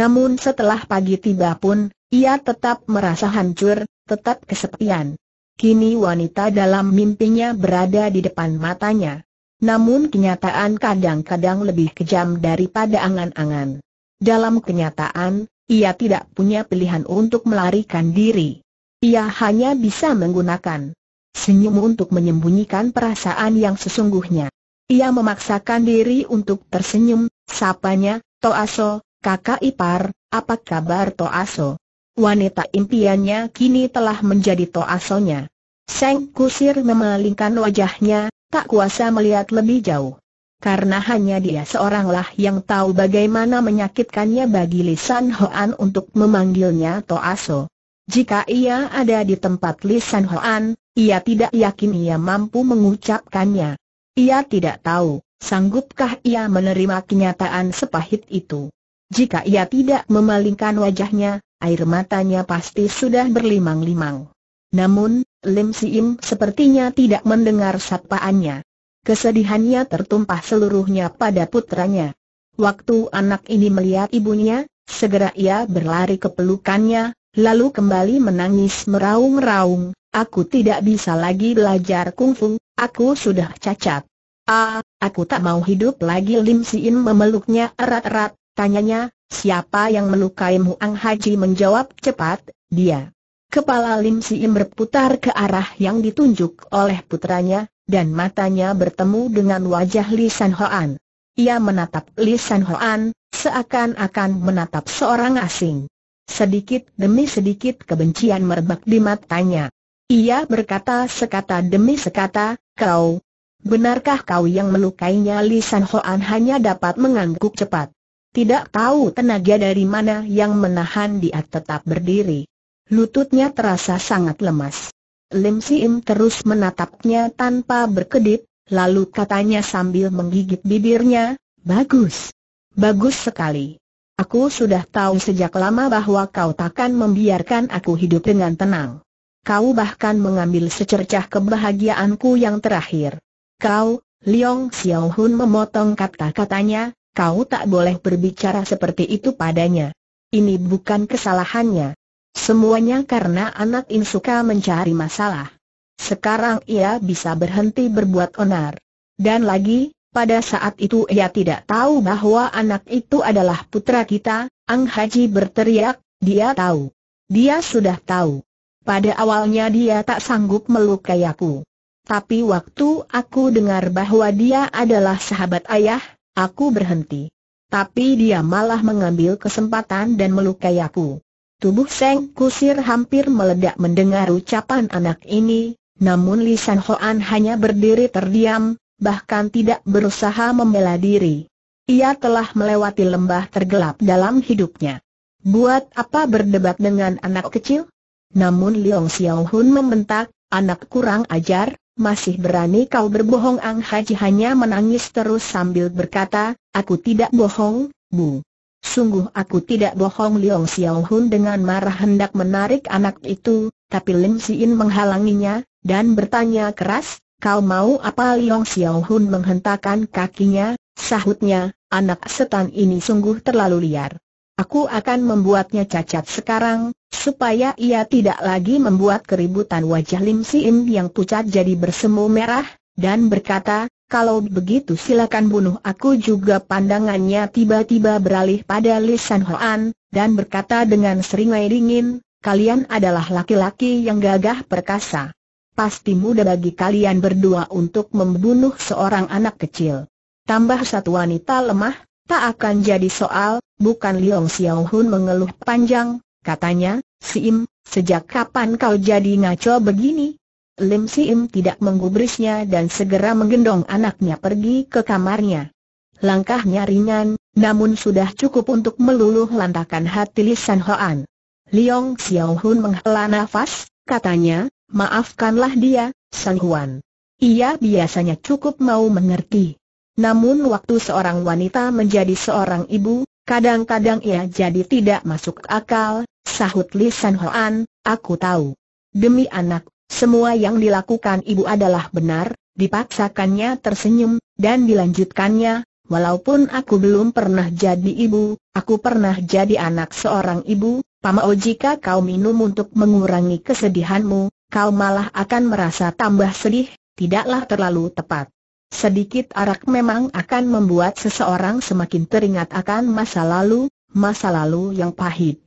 Namun setelah pagi tiba pun, ia tetap merasa hancur, tetap kesepian. Kini wanita dalam mimpinya berada di depan matanya. Namun kenyataan kadang-kadang lebih kejam daripada angan-angan. Dalam kenyataan, ia tidak punya pilihan untuk melarikan diri. Ia hanya bisa menggunakan senyum untuk menyembunyikan perasaan yang sesungguhnya. Ia memaksakan diri untuk tersenyum, sapanya, Toaso, kakak ipar, apa kabar Toaso? Wanita impiannya kini telah menjadi Toasonya. Seng Kusir memalingkan wajahnya, tak kuasa melihat lebih jauh. Karena hanya dia seoranglah yang tahu bagaimana menyakitkannya bagi Lisan Hoan untuk memanggilnya Toaso. Jika ia ada di tempat Lisan Hoan, ia tidak yakin ia mampu mengucapkannya. Ia tidak tahu, sanggupkah ia menerima kenyataan sepahit itu. Jika ia tidak memalingkan wajahnya, air matanya pasti sudah berlimang-limang. Namun, Lim Siim sepertinya tidak mendengar sapaannya. Kesedihannya tertumpah seluruhnya pada putranya. Waktu anak ini melihat ibunya, segera ia berlari ke pelukannya, lalu kembali menangis meraung-raung, aku tidak bisa lagi belajar kungfu, aku sudah cacat. Ah, aku tak mau hidup lagi Lim Siim memeluknya erat-erat, tanyanya, siapa yang melukaimu? Ang Haji menjawab cepat, dia. Kepala Lim Siem berputar ke arah yang ditunjuk oleh putranya, dan matanya bertemu dengan wajah Li San Hoan. Ia menatap Li San Hoan, seakan-akan menatap seorang asing. Sedikit demi sedikit kebencian merebak di matanya. Ia berkata sekata demi sekata, kau, benarkah kau yang melukainya Li San Hoan hanya dapat mengangguk cepat. Tidak tahu tenaga dari mana yang menahan dia tetap berdiri lututnya terasa sangat lemas. Lim Im terus menatapnya tanpa berkedip, lalu katanya sambil menggigit bibirnya, bagus. Bagus sekali. Aku sudah tahu sejak lama bahwa kau takkan membiarkan aku hidup dengan tenang. Kau bahkan mengambil secercah kebahagiaanku yang terakhir. Kau, Liong Xiao Hun memotong kata-katanya, kau tak boleh berbicara seperti itu padanya. Ini bukan kesalahannya. Semuanya karena anak Insuka mencari masalah. Sekarang ia bisa berhenti berbuat onar. Dan lagi, pada saat itu ia tidak tahu bahwa anak itu adalah putra kita, Ang Haji berteriak, dia tahu. Dia sudah tahu. Pada awalnya dia tak sanggup melukai aku. Tapi waktu aku dengar bahwa dia adalah sahabat ayah, aku berhenti. Tapi dia malah mengambil kesempatan dan melukai aku. Tubuh Seng Kusir hampir meledak mendengar ucapan anak ini, namun Lisan San Hoan hanya berdiri terdiam, bahkan tidak berusaha membela diri. Ia telah melewati lembah tergelap dalam hidupnya. Buat apa berdebat dengan anak kecil? Namun Leong Xiao Hun membentak, anak kurang ajar, masih berani kau berbohong Ang Haji hanya menangis terus sambil berkata, aku tidak bohong, Bu. Sungguh aku tidak bohong Liong Xiao Hun dengan marah hendak menarik anak itu, tapi Lim Siin menghalanginya, dan bertanya keras, kau mau apa Liong Xiao Hun menghentakkan kakinya, sahutnya, anak setan ini sungguh terlalu liar. Aku akan membuatnya cacat sekarang, supaya ia tidak lagi membuat keributan wajah Lim Siin yang pucat jadi bersemu merah, dan berkata, kalau begitu silakan bunuh aku juga pandangannya tiba-tiba beralih pada Li San Hoan, dan berkata dengan seringai dingin, kalian adalah laki-laki yang gagah perkasa. Pasti mudah bagi kalian berdua untuk membunuh seorang anak kecil. Tambah satu wanita lemah, tak akan jadi soal, bukan Liong Xiao Hun mengeluh panjang, katanya, Sim, sejak kapan kau jadi ngaco begini? Lim Im tidak menggubrisnya dan segera menggendong anaknya pergi ke kamarnya. Langkahnya ringan, namun sudah cukup untuk meluluh lantakan hati Li San Hoan. Liong Xiao Hun menghela nafas, katanya, maafkanlah dia, San Huan. Ia biasanya cukup mau mengerti. Namun waktu seorang wanita menjadi seorang ibu, kadang-kadang ia jadi tidak masuk akal, sahut Li San Hoan, aku tahu. Demi anak semua yang dilakukan ibu adalah benar, dipaksakannya tersenyum, dan dilanjutkannya, walaupun aku belum pernah jadi ibu, aku pernah jadi anak seorang ibu, Pamao jika kau minum untuk mengurangi kesedihanmu, kau malah akan merasa tambah sedih, tidaklah terlalu tepat. Sedikit arak memang akan membuat seseorang semakin teringat akan masa lalu, masa lalu yang pahit.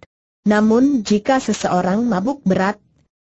Namun jika seseorang mabuk berat,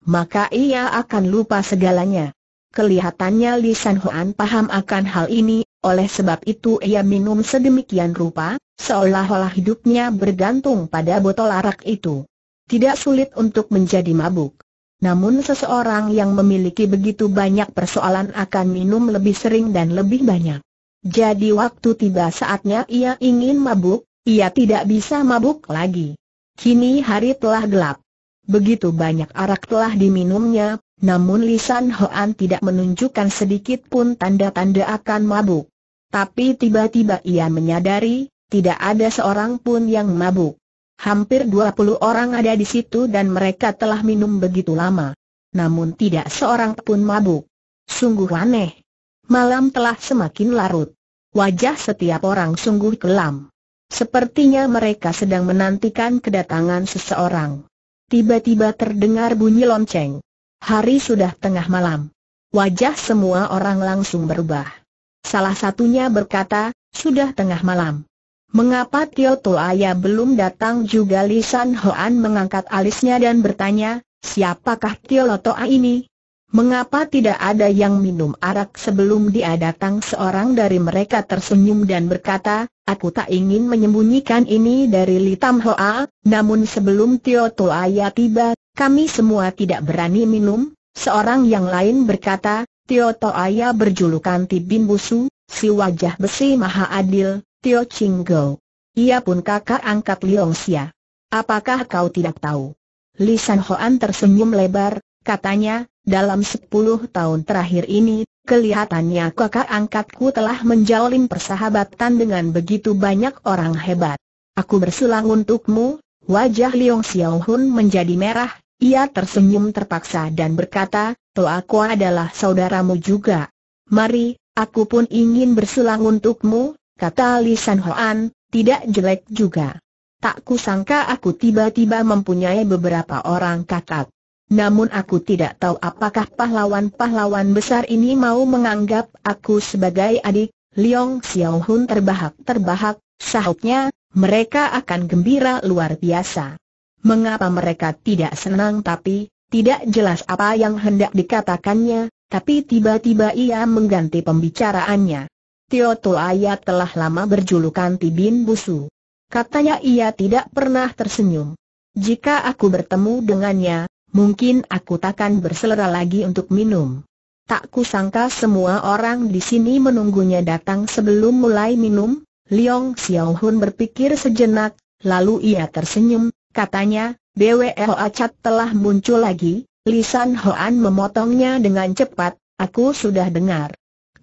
maka ia akan lupa segalanya. Kelihatannya Li San Huan paham akan hal ini, oleh sebab itu ia minum sedemikian rupa, seolah-olah hidupnya bergantung pada botol arak itu. Tidak sulit untuk menjadi mabuk. Namun seseorang yang memiliki begitu banyak persoalan akan minum lebih sering dan lebih banyak. Jadi waktu tiba saatnya ia ingin mabuk, ia tidak bisa mabuk lagi. Kini hari telah gelap. Begitu banyak arak telah diminumnya, namun Lisan Hoan tidak menunjukkan sedikit pun tanda-tanda akan mabuk. Tapi tiba-tiba ia menyadari, tidak ada seorang pun yang mabuk. Hampir 20 orang ada di situ dan mereka telah minum begitu lama. Namun tidak seorang pun mabuk. Sungguh aneh. Malam telah semakin larut. Wajah setiap orang sungguh kelam. Sepertinya mereka sedang menantikan kedatangan seseorang tiba-tiba terdengar bunyi lonceng. Hari sudah tengah malam. Wajah semua orang langsung berubah. Salah satunya berkata, sudah tengah malam. Mengapa Tio Toaya belum datang juga Lisan Hoan mengangkat alisnya dan bertanya, siapakah Tio Toa ini? Mengapa tidak ada yang minum arak sebelum dia datang seorang dari mereka tersenyum dan berkata, Aku tak ingin menyembunyikan ini dari Litam Hoa, namun sebelum Tio Toaya tiba, kami semua tidak berani minum. Seorang yang lain berkata, Tio Toaya berjulukan Tibin Busu, si wajah besi maha adil, Tio Chinggo. Ia pun kakak angkat Liong Xia. Apakah kau tidak tahu? Lisan Hoan tersenyum lebar, katanya, dalam sepuluh tahun terakhir ini, Kelihatannya kakak angkatku telah menjalin persahabatan dengan begitu banyak orang hebat. Aku bersulang untukmu, wajah Liong Xiao Hun menjadi merah, ia tersenyum terpaksa dan berkata, aku adalah saudaramu juga. Mari, aku pun ingin bersulang untukmu, kata Li San Hoan, tidak jelek juga. Tak kusangka aku tiba-tiba mempunyai beberapa orang kakak. Namun aku tidak tahu apakah pahlawan-pahlawan besar ini mau menganggap aku sebagai adik. Liong Xiaohun terbahak-terbahak, sahutnya, mereka akan gembira luar biasa. Mengapa mereka tidak senang tapi, tidak jelas apa yang hendak dikatakannya, tapi tiba-tiba ia mengganti pembicaraannya. Tio Ayat telah lama berjulukan Tibin Busu. Katanya ia tidak pernah tersenyum. Jika aku bertemu dengannya, mungkin aku takkan berselera lagi untuk minum. Tak kusangka semua orang di sini menunggunya datang sebelum mulai minum, Liong Xiaohun berpikir sejenak, lalu ia tersenyum, katanya, BWL Acat telah muncul lagi, Lisan Hoan memotongnya dengan cepat, aku sudah dengar.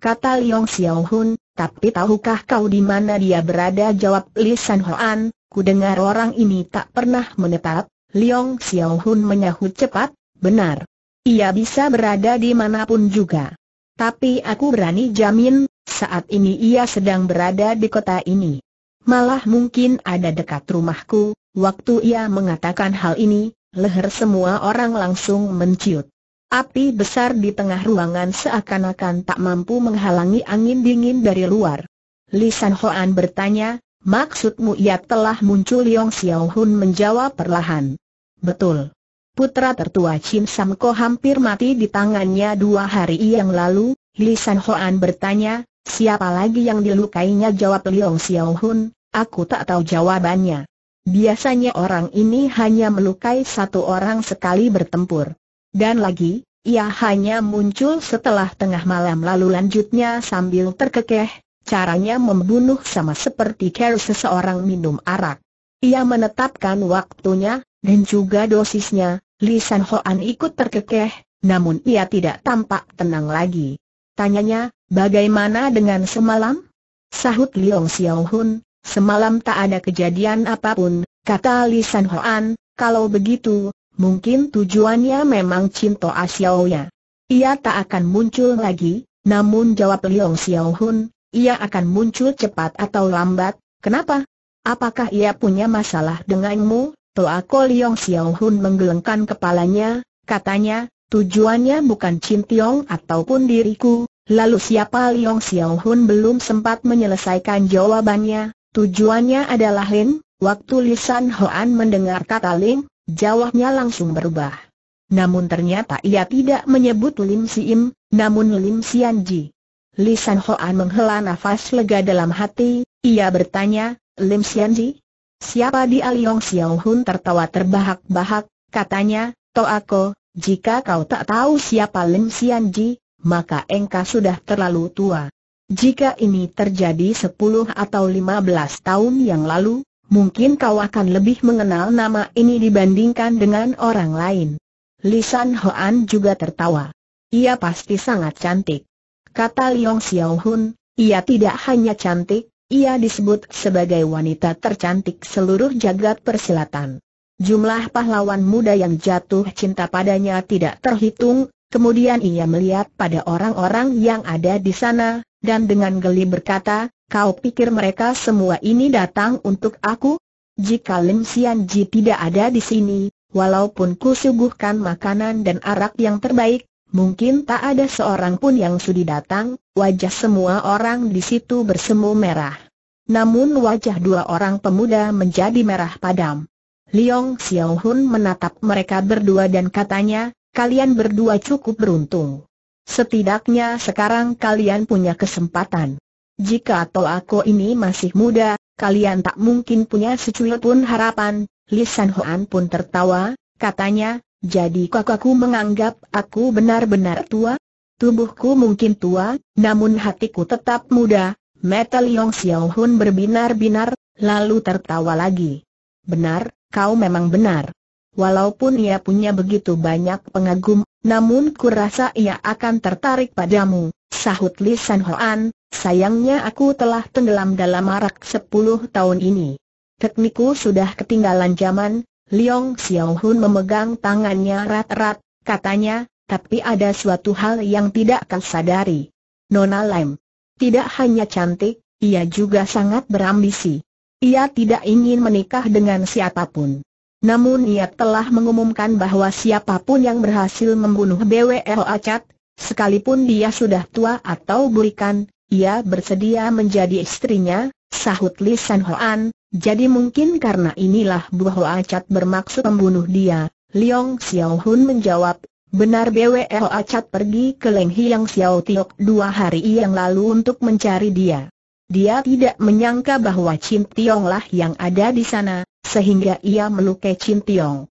Kata Liong Xiaohun, tapi tahukah kau di mana dia berada? Jawab Lisan Hoan, ku dengar orang ini tak pernah menetap, Liong Xiao Hun menyahut cepat, benar. Ia bisa berada di manapun juga. Tapi aku berani jamin, saat ini ia sedang berada di kota ini. Malah mungkin ada dekat rumahku, waktu ia mengatakan hal ini, leher semua orang langsung menciut. Api besar di tengah ruangan seakan-akan tak mampu menghalangi angin dingin dari luar. Lisan Hoan bertanya, maksudmu ia telah muncul Yong Xiao Hun menjawab perlahan. Betul. Putra tertua Chin Samko hampir mati di tangannya dua hari yang lalu, Li San Hoan bertanya, siapa lagi yang dilukainya jawab Leong Xiao Hun, aku tak tahu jawabannya. Biasanya orang ini hanya melukai satu orang sekali bertempur. Dan lagi, ia hanya muncul setelah tengah malam lalu lanjutnya sambil terkekeh, caranya membunuh sama seperti care seseorang minum arak. Ia menetapkan waktunya, dan juga dosisnya, Li San Hoan ikut terkekeh, namun ia tidak tampak tenang lagi. Tanyanya, bagaimana dengan semalam? Sahut Liong Xiao Hun, semalam tak ada kejadian apapun, kata Li San Hoan, kalau begitu, mungkin tujuannya memang Cinto Asiaoya. Ia tak akan muncul lagi, namun jawab Liong Xiao Hun, ia akan muncul cepat atau lambat, kenapa? Apakah ia punya masalah denganmu? Toa Ko Leong Xiao Hun menggelengkan kepalanya, katanya, tujuannya bukan Chin Tiong ataupun diriku, lalu siapa Leong Xiao Hun belum sempat menyelesaikan jawabannya, tujuannya adalah Lin, waktu Lisan Hoan mendengar kata Lin, jawabnya langsung berubah. Namun ternyata ia tidak menyebut Lim Im, namun Lim Sian Ji. Lisan Hoan menghela nafas lega dalam hati, ia bertanya, Lim Sian Ji? Siapa di Aliong Xiao Hun tertawa terbahak-bahak, katanya, Toako, jika kau tak tahu siapa Lim Xian Ji, maka engkau sudah terlalu tua. Jika ini terjadi sepuluh atau lima belas tahun yang lalu, mungkin kau akan lebih mengenal nama ini dibandingkan dengan orang lain. Lisan Hoan juga tertawa. Ia pasti sangat cantik. Kata Liong Xiao ia tidak hanya cantik, ia disebut sebagai wanita tercantik seluruh jagat persilatan. Jumlah pahlawan muda yang jatuh cinta padanya tidak terhitung, kemudian ia melihat pada orang-orang yang ada di sana, dan dengan geli berkata, kau pikir mereka semua ini datang untuk aku? Jika Lim Sian Ji tidak ada di sini, walaupun kusuguhkan makanan dan arak yang terbaik, Mungkin tak ada seorang pun yang sudi datang, wajah semua orang di situ bersemu merah. Namun wajah dua orang pemuda menjadi merah padam. Liong Hun menatap mereka berdua dan katanya, kalian berdua cukup beruntung. Setidaknya sekarang kalian punya kesempatan. Jika aku ini masih muda, kalian tak mungkin punya secuil pun harapan. Li San Hoan pun tertawa, katanya, jadi kakakku menganggap aku benar-benar tua? Tubuhku mungkin tua, namun hatiku tetap muda, Mata Liong Xiao Hun berbinar-binar, lalu tertawa lagi. Benar, kau memang benar. Walaupun ia punya begitu banyak pengagum, namun kurasa ia akan tertarik padamu, sahut Li San Hoan, sayangnya aku telah tenggelam dalam marak sepuluh tahun ini. Tekniku sudah ketinggalan zaman, Liong Xiao Hun memegang tangannya rat-rat, katanya, tapi ada suatu hal yang tidak kau sadari. Nona Lam, tidak hanya cantik, ia juga sangat berambisi. Ia tidak ingin menikah dengan siapapun. Namun ia telah mengumumkan bahwa siapapun yang berhasil membunuh BWL Acat, sekalipun dia sudah tua atau burikan, ia bersedia menjadi istrinya, sahut Li San Hoan, jadi mungkin karena inilah Bu Ho Acat bermaksud membunuh dia. Liong Xiaohun menjawab, Benar BWL Acat pergi ke Leng Hiang Xiao Tiok dua hari yang lalu untuk mencari dia. Dia tidak menyangka bahwa Chin Tiong lah yang ada di sana, sehingga ia melukai Chin Tiong.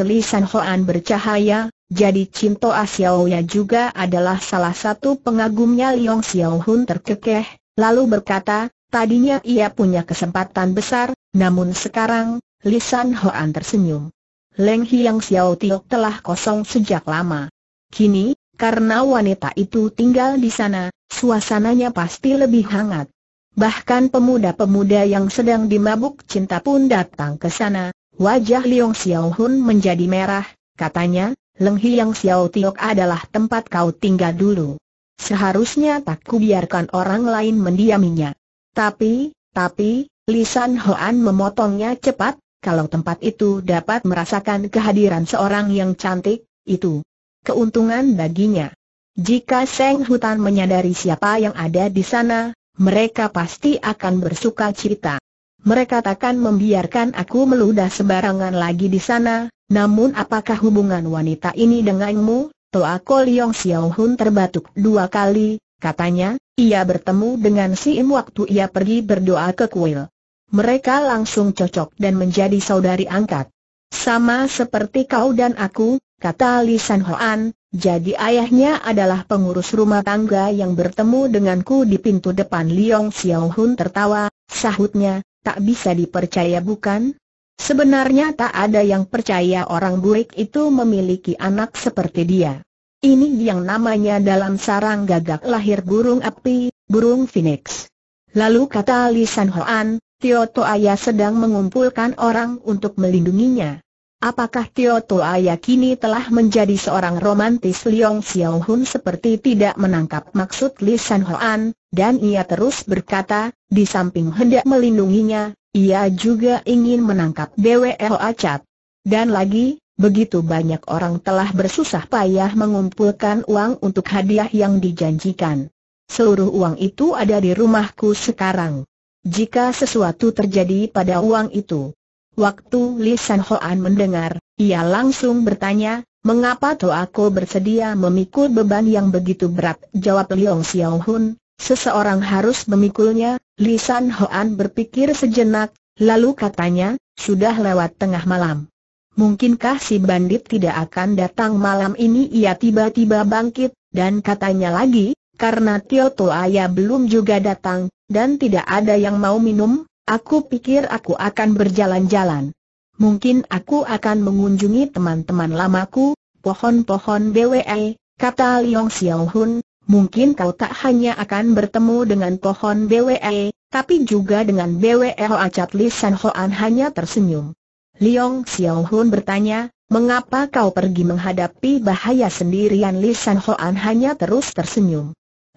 Li San Hoan bercahaya, jadi Cinto Ya juga adalah salah satu pengagumnya Liong Xiao Hun terkekeh, lalu berkata, tadinya ia punya kesempatan besar, namun sekarang, Lisan Hoan tersenyum. Leng Hiang Xiao Tio telah kosong sejak lama. Kini, karena wanita itu tinggal di sana, suasananya pasti lebih hangat. Bahkan pemuda-pemuda yang sedang dimabuk cinta pun datang ke sana. Wajah Liong Xiao Hun menjadi merah, katanya, Leng Hiang Xiao Tio adalah tempat kau tinggal dulu. Seharusnya tak kubiarkan orang lain mendiaminya. Tapi, tapi, Lisan Hoan memotongnya cepat, kalau tempat itu dapat merasakan kehadiran seorang yang cantik, itu keuntungan baginya. Jika Seng Hutan menyadari siapa yang ada di sana, mereka pasti akan bersuka cita. Mereka takkan membiarkan aku meludah sembarangan lagi di sana, namun apakah hubungan wanita ini denganmu? Toa Ko Leong Xiao Hun terbatuk dua kali, katanya, ia bertemu dengan si Im waktu ia pergi berdoa ke kuil. Mereka langsung cocok dan menjadi saudari angkat. Sama seperti kau dan aku, kata Li San Hoan, jadi ayahnya adalah pengurus rumah tangga yang bertemu denganku di pintu depan Liong Xiao Hun tertawa, sahutnya, tak bisa dipercaya bukan? Sebenarnya tak ada yang percaya orang buik itu memiliki anak seperti dia. Ini yang namanya dalam sarang gagak lahir burung api, burung phoenix. Lalu kata Li San Hoan, Tio Toaya sedang mengumpulkan orang untuk melindunginya. Apakah Tio Toaya kini telah menjadi seorang romantis Leong Xiao Hun seperti tidak menangkap maksud Li San Hoan, dan ia terus berkata, di samping hendak melindunginya, ia juga ingin menangkap Bwe Ho Acap. Dan lagi, Begitu banyak orang telah bersusah payah mengumpulkan uang untuk hadiah yang dijanjikan. Seluruh uang itu ada di rumahku sekarang jika sesuatu terjadi pada uang itu. Waktu Li San Hoan mendengar, ia langsung bertanya, mengapa Toako bersedia memikul beban yang begitu berat? Jawab Liong Xiao Hun, seseorang harus memikulnya. Li San Hoan berpikir sejenak, lalu katanya, sudah lewat tengah malam. Mungkinkah si bandit tidak akan datang malam ini? Ia tiba-tiba bangkit, dan katanya lagi, karena Tio Toaya belum juga datang, dan tidak ada yang mau minum, aku pikir aku akan berjalan-jalan. Mungkin aku akan mengunjungi teman-teman lamaku, pohon-pohon BWE, kata Liong Hun. Mungkin kau tak hanya akan bertemu dengan pohon BWE, tapi juga dengan BWE Hoa Chat Li San Hoan hanya tersenyum. Liong Xiaohun bertanya, mengapa kau pergi menghadapi bahaya sendirian Li San Hoan hanya terus tersenyum.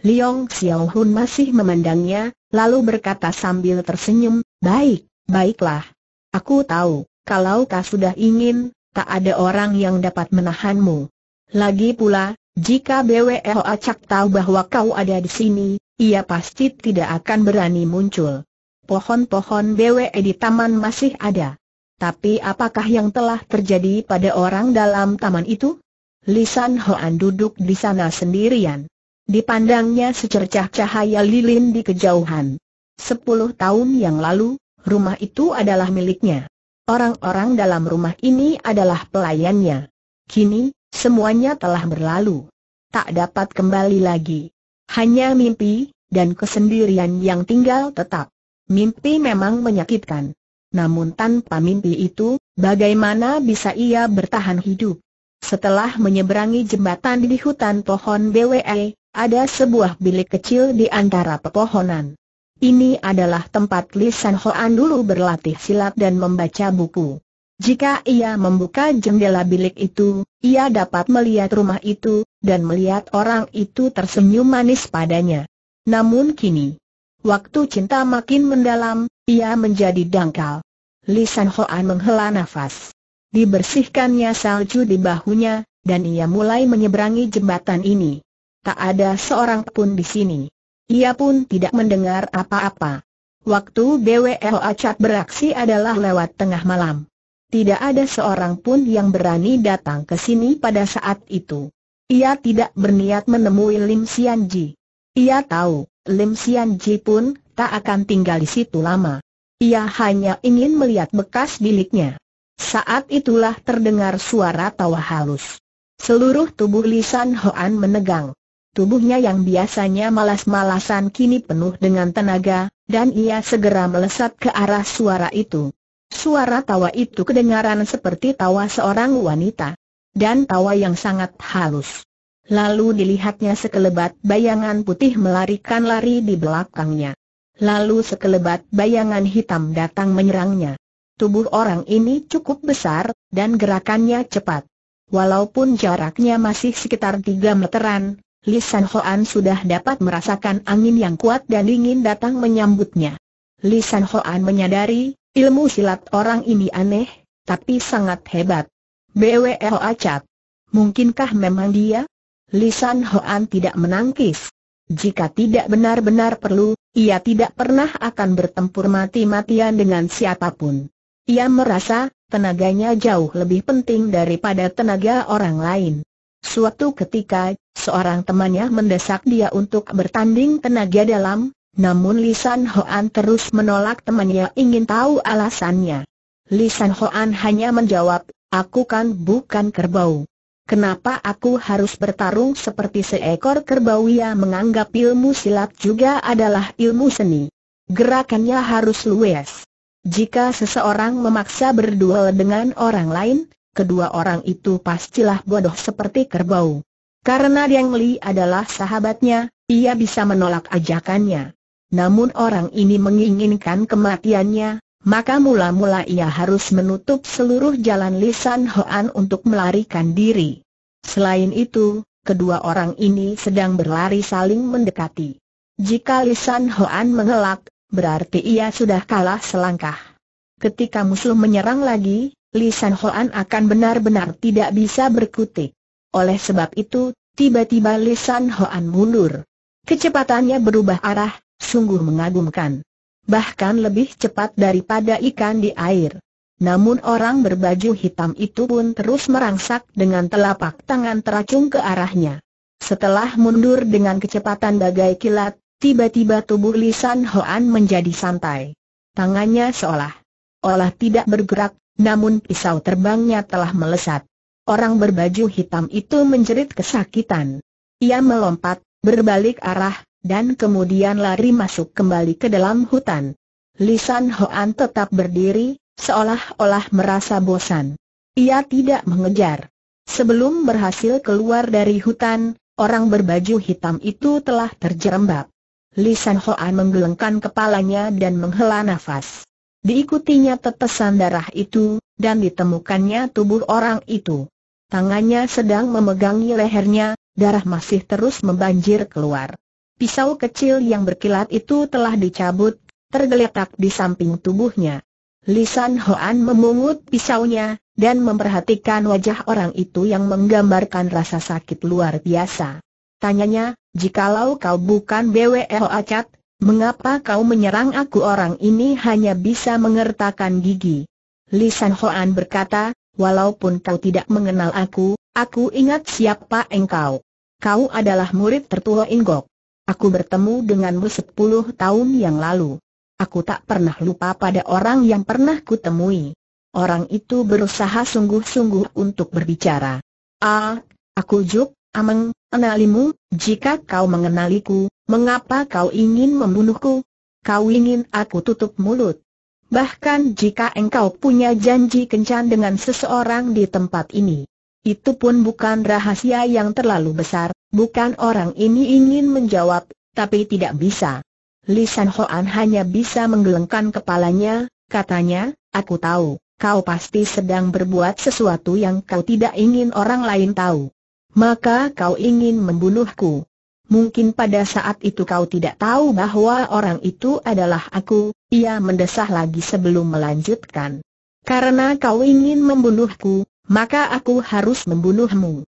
Liong Xiao Hun masih memandangnya, lalu berkata sambil tersenyum, Baik, baiklah. Aku tahu, kalau kau sudah ingin, tak ada orang yang dapat menahanmu. Lagi pula, jika BWL acak tahu bahwa kau ada di sini, ia pasti tidak akan berani muncul. Pohon-pohon BWE di taman masih ada. Tapi apakah yang telah terjadi pada orang dalam taman itu? Lisan Hoan duduk di sana sendirian. Dipandangnya secercah cahaya lilin di kejauhan. Sepuluh tahun yang lalu, rumah itu adalah miliknya. Orang-orang dalam rumah ini adalah pelayannya. Kini, semuanya telah berlalu. Tak dapat kembali lagi. Hanya mimpi, dan kesendirian yang tinggal tetap. Mimpi memang menyakitkan. Namun tanpa mimpi itu, bagaimana bisa ia bertahan hidup? Setelah menyeberangi jembatan di hutan pohon BWE, ada sebuah bilik kecil di antara pepohonan. Ini adalah tempat Li San Hoan dulu berlatih silat dan membaca buku. Jika ia membuka jendela bilik itu, ia dapat melihat rumah itu, dan melihat orang itu tersenyum manis padanya. Namun kini, waktu cinta makin mendalam, ia menjadi dangkal. Li San Hoan menghela nafas. Dibersihkannya salju di bahunya, dan ia mulai menyeberangi jembatan ini tak ada seorang pun di sini. Ia pun tidak mendengar apa-apa. Waktu BWL acak beraksi adalah lewat tengah malam. Tidak ada seorang pun yang berani datang ke sini pada saat itu. Ia tidak berniat menemui Lim Sianji. Ia tahu, Lim Sianji pun tak akan tinggal di situ lama. Ia hanya ingin melihat bekas biliknya. Saat itulah terdengar suara tawa halus. Seluruh tubuh Lisan Hoan menegang. Tubuhnya yang biasanya malas-malasan kini penuh dengan tenaga, dan ia segera melesat ke arah suara itu. Suara tawa itu kedengaran seperti tawa seorang wanita. Dan tawa yang sangat halus. Lalu dilihatnya sekelebat bayangan putih melarikan lari di belakangnya. Lalu sekelebat bayangan hitam datang menyerangnya. Tubuh orang ini cukup besar, dan gerakannya cepat. Walaupun jaraknya masih sekitar tiga meteran, Li Hoan sudah dapat merasakan angin yang kuat dan dingin datang menyambutnya. Li Hoan menyadari, ilmu silat orang ini aneh, tapi sangat hebat. BWL Acat. Mungkinkah memang dia? Li Hoan tidak menangkis. Jika tidak benar-benar perlu, ia tidak pernah akan bertempur mati-matian dengan siapapun. Ia merasa, tenaganya jauh lebih penting daripada tenaga orang lain. Suatu ketika, seorang temannya mendesak dia untuk bertanding tenaga dalam, namun Lisan Hoan terus menolak temannya ingin tahu alasannya. Lisan Hoan hanya menjawab, aku kan bukan kerbau. Kenapa aku harus bertarung seperti seekor kerbau ia menganggap ilmu silat juga adalah ilmu seni. Gerakannya harus luwes. Jika seseorang memaksa berduel dengan orang lain, kedua orang itu pastilah bodoh seperti kerbau. Karena Yang Li adalah sahabatnya, ia bisa menolak ajakannya. Namun orang ini menginginkan kematiannya, maka mula-mula ia harus menutup seluruh jalan lisan Hoan untuk melarikan diri. Selain itu, kedua orang ini sedang berlari saling mendekati. Jika lisan Hoan mengelak, berarti ia sudah kalah selangkah. Ketika musuh menyerang lagi, Lisan Hoan akan benar-benar tidak bisa berkutik. Oleh sebab itu, tiba-tiba lisan Hoan mulur. Kecepatannya berubah arah, sungguh mengagumkan. Bahkan lebih cepat daripada ikan di air. Namun orang berbaju hitam itu pun terus merangsak dengan telapak tangan teracung ke arahnya. Setelah mundur dengan kecepatan bagai kilat, tiba-tiba tubuh lisan Hoan menjadi santai. Tangannya seolah olah tidak bergerak, namun pisau terbangnya telah melesat. Orang berbaju hitam itu menjerit kesakitan. Ia melompat, berbalik arah, dan kemudian lari masuk kembali ke dalam hutan. Lisan Hoan tetap berdiri, seolah-olah merasa bosan. Ia tidak mengejar. Sebelum berhasil keluar dari hutan, orang berbaju hitam itu telah terjerembab. Lisan Hoan menggelengkan kepalanya dan menghela nafas. Diikutinya tetesan darah itu, dan ditemukannya tubuh orang itu. Tangannya sedang memegangi lehernya, darah masih terus membanjir keluar. Pisau kecil yang berkilat itu telah dicabut, tergeletak di samping tubuhnya. Lisan Hoan memungut pisaunya, dan memperhatikan wajah orang itu yang menggambarkan rasa sakit luar biasa. Tanyanya, jikalau kau bukan BWE Acat, Mengapa kau menyerang aku orang ini hanya bisa mengertakkan gigi? Lisan Hoan berkata, walaupun kau tidak mengenal aku, aku ingat siapa engkau. Kau adalah murid tertua Inggok. Aku bertemu denganmu sepuluh tahun yang lalu. Aku tak pernah lupa pada orang yang pernah kutemui. Orang itu berusaha sungguh-sungguh untuk berbicara. Ah, aku juk, Ameng, kenalimu, jika kau mengenaliku, mengapa kau ingin membunuhku? Kau ingin aku tutup mulut. Bahkan jika engkau punya janji kencan dengan seseorang di tempat ini. Itu pun bukan rahasia yang terlalu besar, bukan orang ini ingin menjawab, tapi tidak bisa. Lisan Hoan hanya bisa menggelengkan kepalanya, katanya, aku tahu, kau pasti sedang berbuat sesuatu yang kau tidak ingin orang lain tahu. Maka kau ingin membunuhku. Mungkin pada saat itu kau tidak tahu bahwa orang itu adalah aku, ia mendesah lagi sebelum melanjutkan. Karena kau ingin membunuhku, maka aku harus membunuhmu.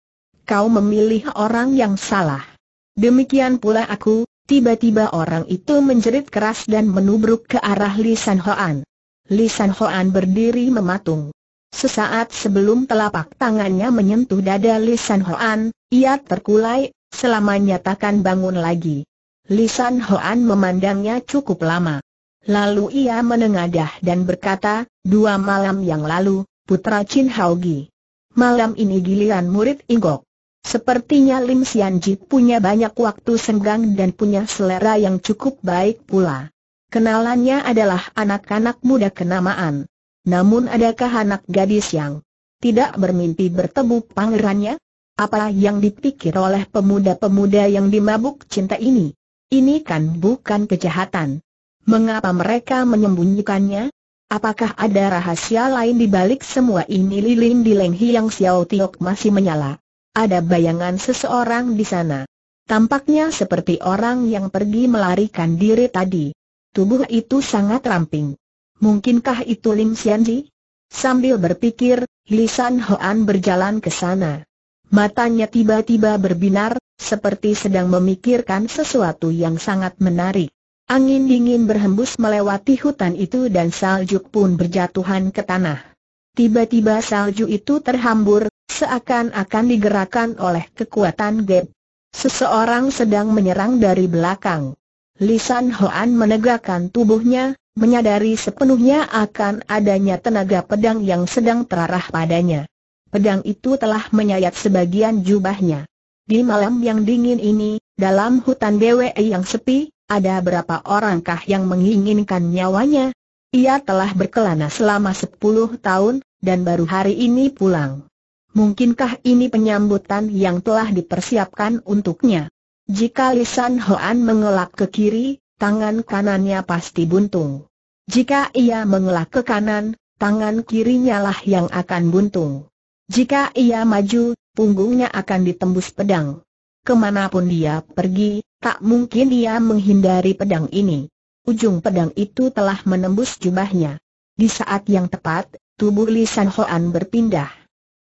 Kau memilih orang yang salah. Demikian pula aku, tiba-tiba orang itu menjerit keras dan menubruk ke arah Lisan Hoan. Lisan Hoan berdiri mematung. Sesaat sebelum telapak tangannya menyentuh dada Lisan Hoan, ia terkulai, selama nyatakan bangun lagi. Lisan Hoan memandangnya cukup lama. Lalu ia menengadah dan berkata, dua malam yang lalu, putra Chin Haogi. Malam ini giliran murid Inggok. Sepertinya Lim Ji punya banyak waktu senggang dan punya selera yang cukup baik pula. Kenalannya adalah anak-anak muda kenamaan. Namun adakah anak gadis yang tidak bermimpi bertemu pangerannya? Apa yang dipikir oleh pemuda-pemuda yang dimabuk cinta ini? Ini kan bukan kejahatan. Mengapa mereka menyembunyikannya? Apakah ada rahasia lain di balik semua ini lilin di Lenghi yang Xiao Tiok masih menyala? Ada bayangan seseorang di sana. Tampaknya seperti orang yang pergi melarikan diri tadi. Tubuh itu sangat ramping. Mungkinkah itu Lim Xianji? Sambil berpikir, Lisan Hoan berjalan ke sana. Matanya tiba-tiba berbinar, seperti sedang memikirkan sesuatu yang sangat menarik. Angin dingin berhembus melewati hutan itu dan salju pun berjatuhan ke tanah. Tiba-tiba salju itu terhambur, seakan-akan digerakkan oleh kekuatan gap. Seseorang sedang menyerang dari belakang. Lisan Hoan menegakkan tubuhnya, menyadari sepenuhnya akan adanya tenaga pedang yang sedang terarah padanya. Pedang itu telah menyayat sebagian jubahnya. Di malam yang dingin ini, dalam hutan BWE yang sepi, ada berapa orangkah yang menginginkan nyawanya? Ia telah berkelana selama sepuluh tahun, dan baru hari ini pulang. Mungkinkah ini penyambutan yang telah dipersiapkan untuknya? Jika Lisan Hoan mengelak ke kiri, tangan kanannya pasti buntung. Jika ia mengelak ke kanan, tangan kirinya lah yang akan buntung. Jika ia maju, punggungnya akan ditembus pedang. Kemanapun dia pergi, tak mungkin ia menghindari pedang ini. Ujung pedang itu telah menembus jubahnya. Di saat yang tepat, tubuh Li San Hoan berpindah.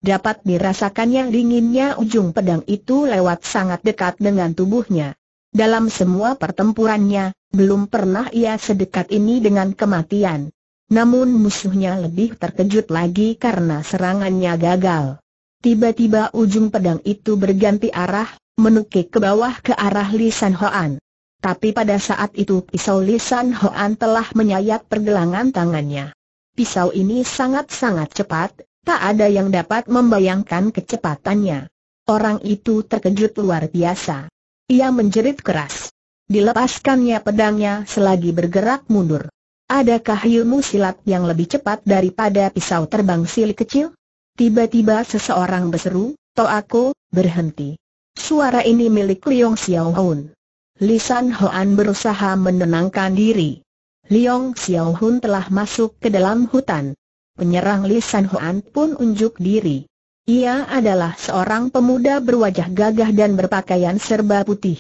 Dapat dirasakannya dinginnya ujung pedang itu lewat sangat dekat dengan tubuhnya. Dalam semua pertempurannya, belum pernah ia sedekat ini dengan kematian. Namun musuhnya lebih terkejut lagi karena serangannya gagal. Tiba-tiba ujung pedang itu berganti arah, menukik ke bawah ke arah Lisan Hoan. Tapi pada saat itu pisau Lisan Hoan telah menyayat pergelangan tangannya. Pisau ini sangat-sangat cepat, tak ada yang dapat membayangkan kecepatannya. Orang itu terkejut luar biasa. Ia menjerit keras. Dilepaskannya pedangnya selagi bergerak mundur. Adakah ilmu silat yang lebih cepat daripada pisau terbang silik kecil? Tiba-tiba seseorang berseru, To aku, berhenti. Suara ini milik Liong Xiao Hun. Lisan Hoan berusaha menenangkan diri. Liong Xiao Hun telah masuk ke dalam hutan. Penyerang Lisan Hoan pun unjuk diri. Ia adalah seorang pemuda berwajah gagah dan berpakaian serba putih.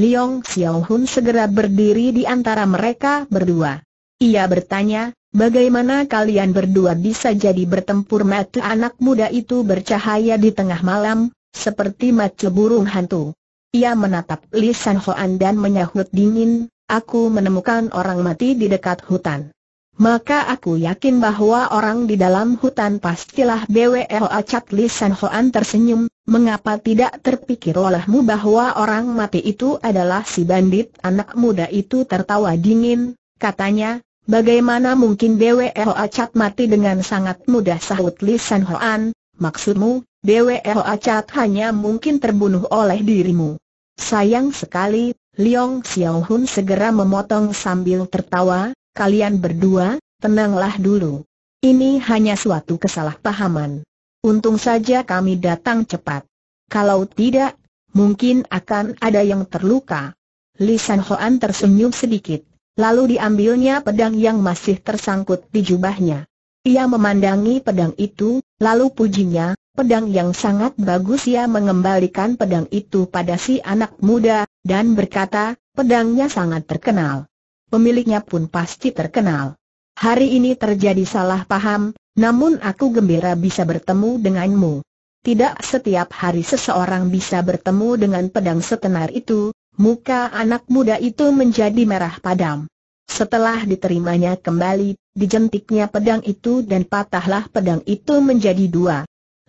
Liong Hun segera berdiri di antara mereka berdua. Ia bertanya, bagaimana kalian berdua bisa jadi bertempur mata anak muda itu bercahaya di tengah malam, seperti mata burung hantu. Ia menatap Li San Hoan dan menyahut dingin, aku menemukan orang mati di dekat hutan maka aku yakin bahwa orang di dalam hutan pastilah BWL Acat Li San Hoan tersenyum, mengapa tidak terpikir olehmu bahwa orang mati itu adalah si bandit anak muda itu tertawa dingin, katanya, bagaimana mungkin BWL Acat mati dengan sangat mudah sahut Li San Hoan, maksudmu, BWL Acat hanya mungkin terbunuh oleh dirimu. Sayang sekali, Liong Xiaohun segera memotong sambil tertawa, kalian berdua, tenanglah dulu. Ini hanya suatu kesalahpahaman. Untung saja kami datang cepat. Kalau tidak, mungkin akan ada yang terluka. Lisan Hoan tersenyum sedikit, lalu diambilnya pedang yang masih tersangkut di jubahnya. Ia memandangi pedang itu, lalu pujinya, pedang yang sangat bagus ia mengembalikan pedang itu pada si anak muda, dan berkata, pedangnya sangat terkenal pemiliknya pun pasti terkenal. Hari ini terjadi salah paham, namun aku gembira bisa bertemu denganmu. Tidak setiap hari seseorang bisa bertemu dengan pedang setenar itu, muka anak muda itu menjadi merah padam. Setelah diterimanya kembali, dijentiknya pedang itu dan patahlah pedang itu menjadi dua.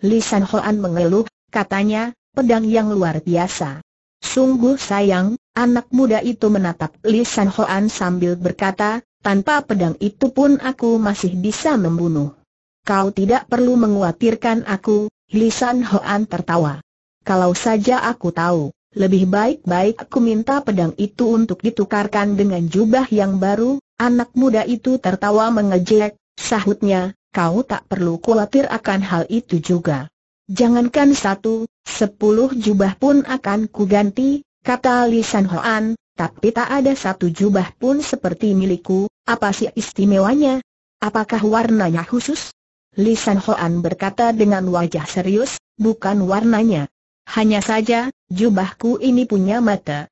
Lisan Hoan mengeluh, katanya, pedang yang luar biasa. Sungguh sayang, Anak muda itu menatap Li San Hoan sambil berkata, tanpa pedang itu pun aku masih bisa membunuh. Kau tidak perlu menguatirkan aku, Li San Hoan tertawa. Kalau saja aku tahu, lebih baik-baik aku minta pedang itu untuk ditukarkan dengan jubah yang baru, anak muda itu tertawa mengejek, sahutnya, kau tak perlu khawatir akan hal itu juga. Jangankan satu, sepuluh jubah pun akan kuganti, kata Li Hoan, tapi tak ada satu jubah pun seperti milikku, apa sih istimewanya? Apakah warnanya khusus? Li Hoan berkata dengan wajah serius, bukan warnanya. Hanya saja, jubahku ini punya mata,